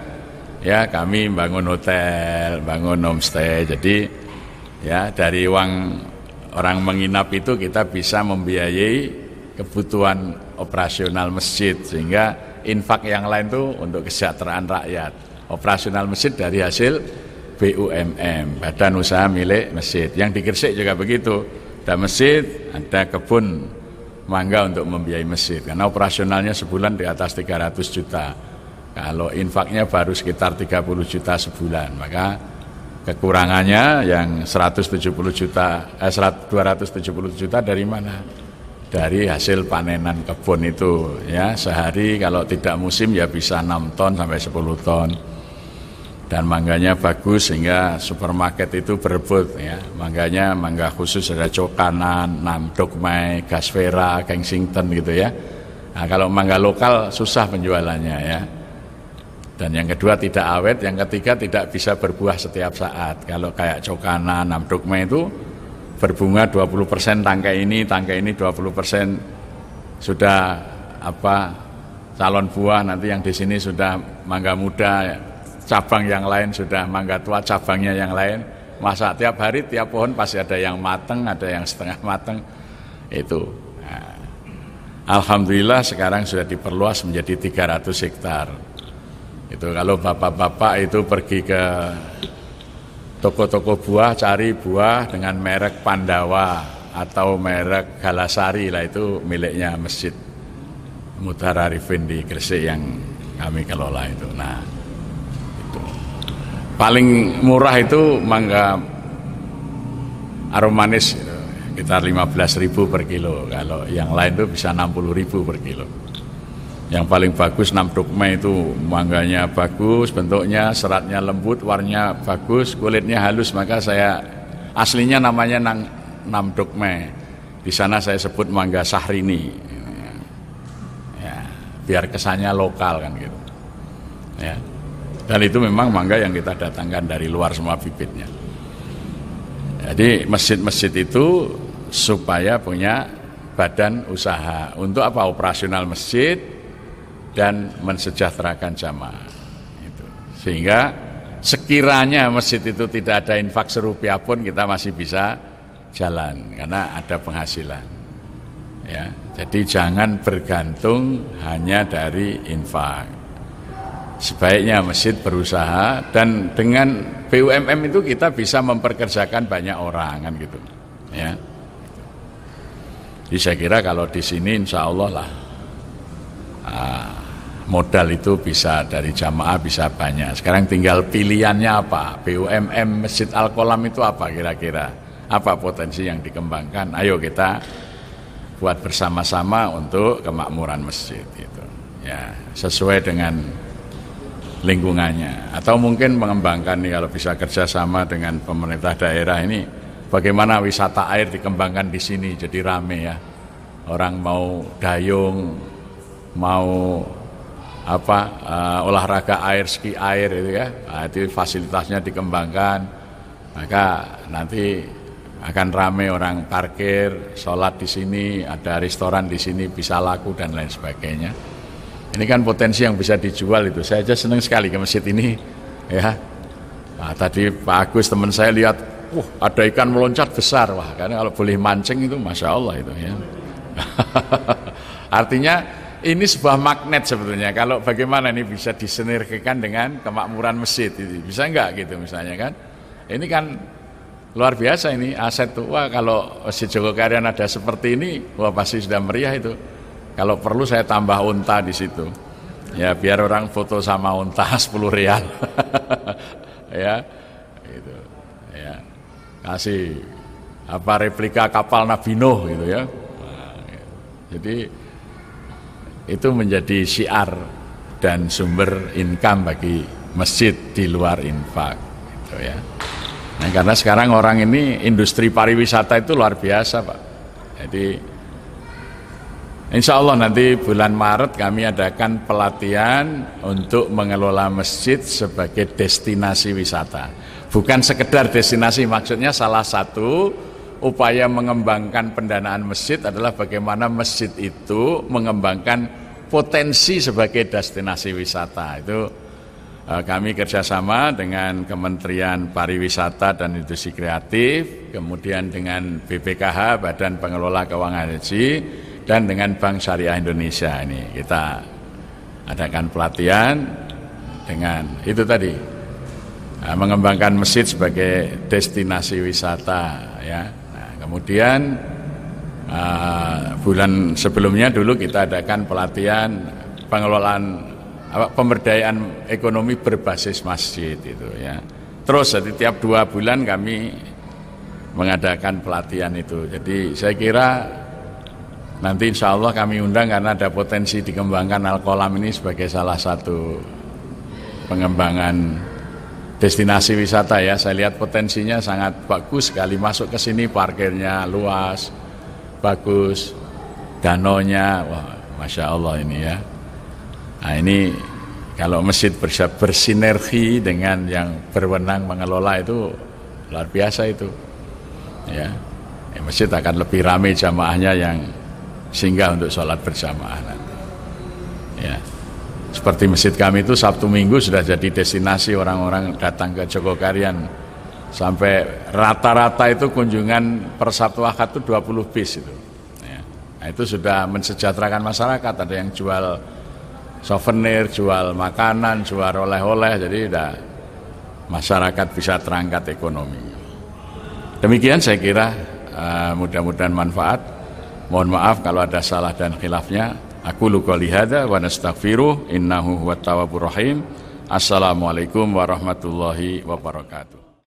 ya kami bangun hotel, bangun homestay. Jadi ya dari uang orang menginap itu kita bisa membiayai kebutuhan operasional masjid sehingga infak yang lain tuh untuk kesejahteraan rakyat. Operasional masjid dari hasil BUMM, Badan Usaha Milik Masjid. Yang di Gresik juga begitu. Ada masjid, ada kebun mangga untuk membiayai masjid karena operasionalnya sebulan di atas 300 juta. Kalau infaknya baru sekitar 30 juta sebulan, maka kekurangannya yang 170 juta eh, 270 juta dari mana? Dari hasil panenan kebun itu ya sehari kalau tidak musim ya bisa 6 ton sampai 10 ton dan mangganya bagus sehingga supermarket itu berebut ya mangganya mangga khusus ada cokanan, nandokmai, gasvera, kensington gitu ya nah, kalau mangga lokal susah penjualannya ya dan yang kedua tidak awet, yang ketiga tidak bisa berbuah setiap saat. Kalau kayak cokana, namdukme itu berbunga 20% tangkai ini, tangkai ini 20% sudah apa calon buah nanti yang di sini sudah mangga muda, cabang yang lain sudah mangga tua, cabangnya yang lain. Masa tiap hari tiap pohon pasti ada yang mateng, ada yang setengah mateng. Itu. Nah, Alhamdulillah sekarang sudah diperluas menjadi 300 hektar. Itu kalau bapak-bapak itu pergi ke toko-toko buah cari buah dengan merek Pandawa atau merek Galasari lah itu miliknya Masjid Mutara Arifin di Gresik yang kami kelola itu. Nah, itu paling murah itu mangga aroma manis sekitar 15.000 per kilo. Kalau yang lain itu bisa 60.000 per kilo. Yang paling bagus enam dogma itu mangganya bagus, bentuknya, seratnya lembut, warnanya bagus, kulitnya halus. Maka saya aslinya namanya nang, enam Di sana saya sebut mangga sahrini. Ya, biar kesannya lokal kan gitu. Ya. Dan itu memang mangga yang kita datangkan dari luar semua bibitnya. Jadi masjid-masjid itu supaya punya badan usaha. Untuk apa? Operasional masjid, dan mensejahterakan jamaah. Sehingga sekiranya masjid itu tidak ada infak serupiah pun kita masih bisa jalan karena ada penghasilan. Ya, jadi jangan bergantung hanya dari infak. Sebaiknya masjid berusaha dan dengan BUMM itu kita bisa memperkerjakan banyak orang kan gitu. Ya. Jadi saya kira kalau di sini insya Allah lah. Ah, modal itu bisa dari jamaah bisa banyak. Sekarang tinggal pilihannya apa? BUMM Masjid Al Kolam itu apa kira-kira? Apa potensi yang dikembangkan? Ayo kita buat bersama-sama untuk kemakmuran masjid itu Ya, sesuai dengan lingkungannya atau mungkin mengembangkan nih kalau bisa kerjasama dengan pemerintah daerah ini bagaimana wisata air dikembangkan di sini jadi rame ya orang mau dayung mau apa uh, olahraga air ski air itu ya nah, itu fasilitasnya dikembangkan maka nanti akan ramai orang parkir sholat di sini ada restoran di sini bisa laku dan lain sebagainya ini kan potensi yang bisa dijual itu saya aja seneng sekali ke masjid ini ya nah, tadi Pak Agus teman saya lihat wah ada ikan meloncat besar wah karena kalau boleh mancing itu masya Allah itu ya artinya ini sebuah magnet sebetulnya. Kalau bagaimana ini bisa disenergikan dengan kemakmuran masjid itu bisa enggak gitu misalnya kan? Ini kan luar biasa ini aset tua kalau masjid ada seperti ini, wah pasti sudah meriah itu. Kalau perlu saya tambah unta di situ. Ya biar orang foto sama unta 10 real. ya. Gitu. Ya. Kasih apa replika kapal Nabi Nuh gitu ya. Gitu. Jadi itu menjadi syiar dan sumber income bagi masjid di luar infak gitu ya. Nah, karena sekarang orang ini industri pariwisata itu luar biasa Pak. Jadi Insya Allah nanti bulan Maret kami adakan pelatihan untuk mengelola masjid sebagai destinasi wisata. Bukan sekedar destinasi, maksudnya salah satu upaya mengembangkan pendanaan masjid adalah bagaimana masjid itu mengembangkan potensi sebagai destinasi wisata. Itu eh, kami kerjasama dengan Kementerian Pariwisata dan Industri Kreatif, kemudian dengan BPKH Badan Pengelola Keuangan Haji dan dengan Bank Syariah Indonesia ini kita adakan pelatihan dengan itu tadi eh, mengembangkan masjid sebagai destinasi wisata ya. Kemudian uh, bulan sebelumnya dulu kita adakan pelatihan pengelolaan apa, pemberdayaan ekonomi berbasis masjid itu ya. Terus jadi tiap dua bulan kami mengadakan pelatihan itu. Jadi saya kira nanti insya Allah kami undang karena ada potensi dikembangkan Alkolam ini sebagai salah satu pengembangan destinasi wisata ya. Saya lihat potensinya sangat bagus sekali masuk ke sini parkirnya luas, bagus, danonya, wah masya Allah ini ya. Nah ini kalau masjid bisa bersinergi dengan yang berwenang mengelola itu luar biasa itu. Ya, ya masjid akan lebih ramai jamaahnya yang singgah untuk sholat berjamaah nanti. Ya. Seperti masjid kami itu Sabtu Minggu sudah jadi destinasi orang-orang datang ke Jogokarian. Sampai rata-rata itu kunjungan per Sabtu Ahad itu 20 bis itu. Ya. Nah, itu sudah mensejahterakan masyarakat, ada yang jual souvenir, jual makanan, jual oleh-oleh, jadi udah masyarakat bisa terangkat ekonomi Demikian saya kira eh, mudah-mudahan manfaat. Mohon maaf kalau ada salah dan khilafnya. Aku luka lihada wa nastaghfiruh innahu huwa tawabur rahim. Assalamualaikum warahmatullahi wabarakatuh.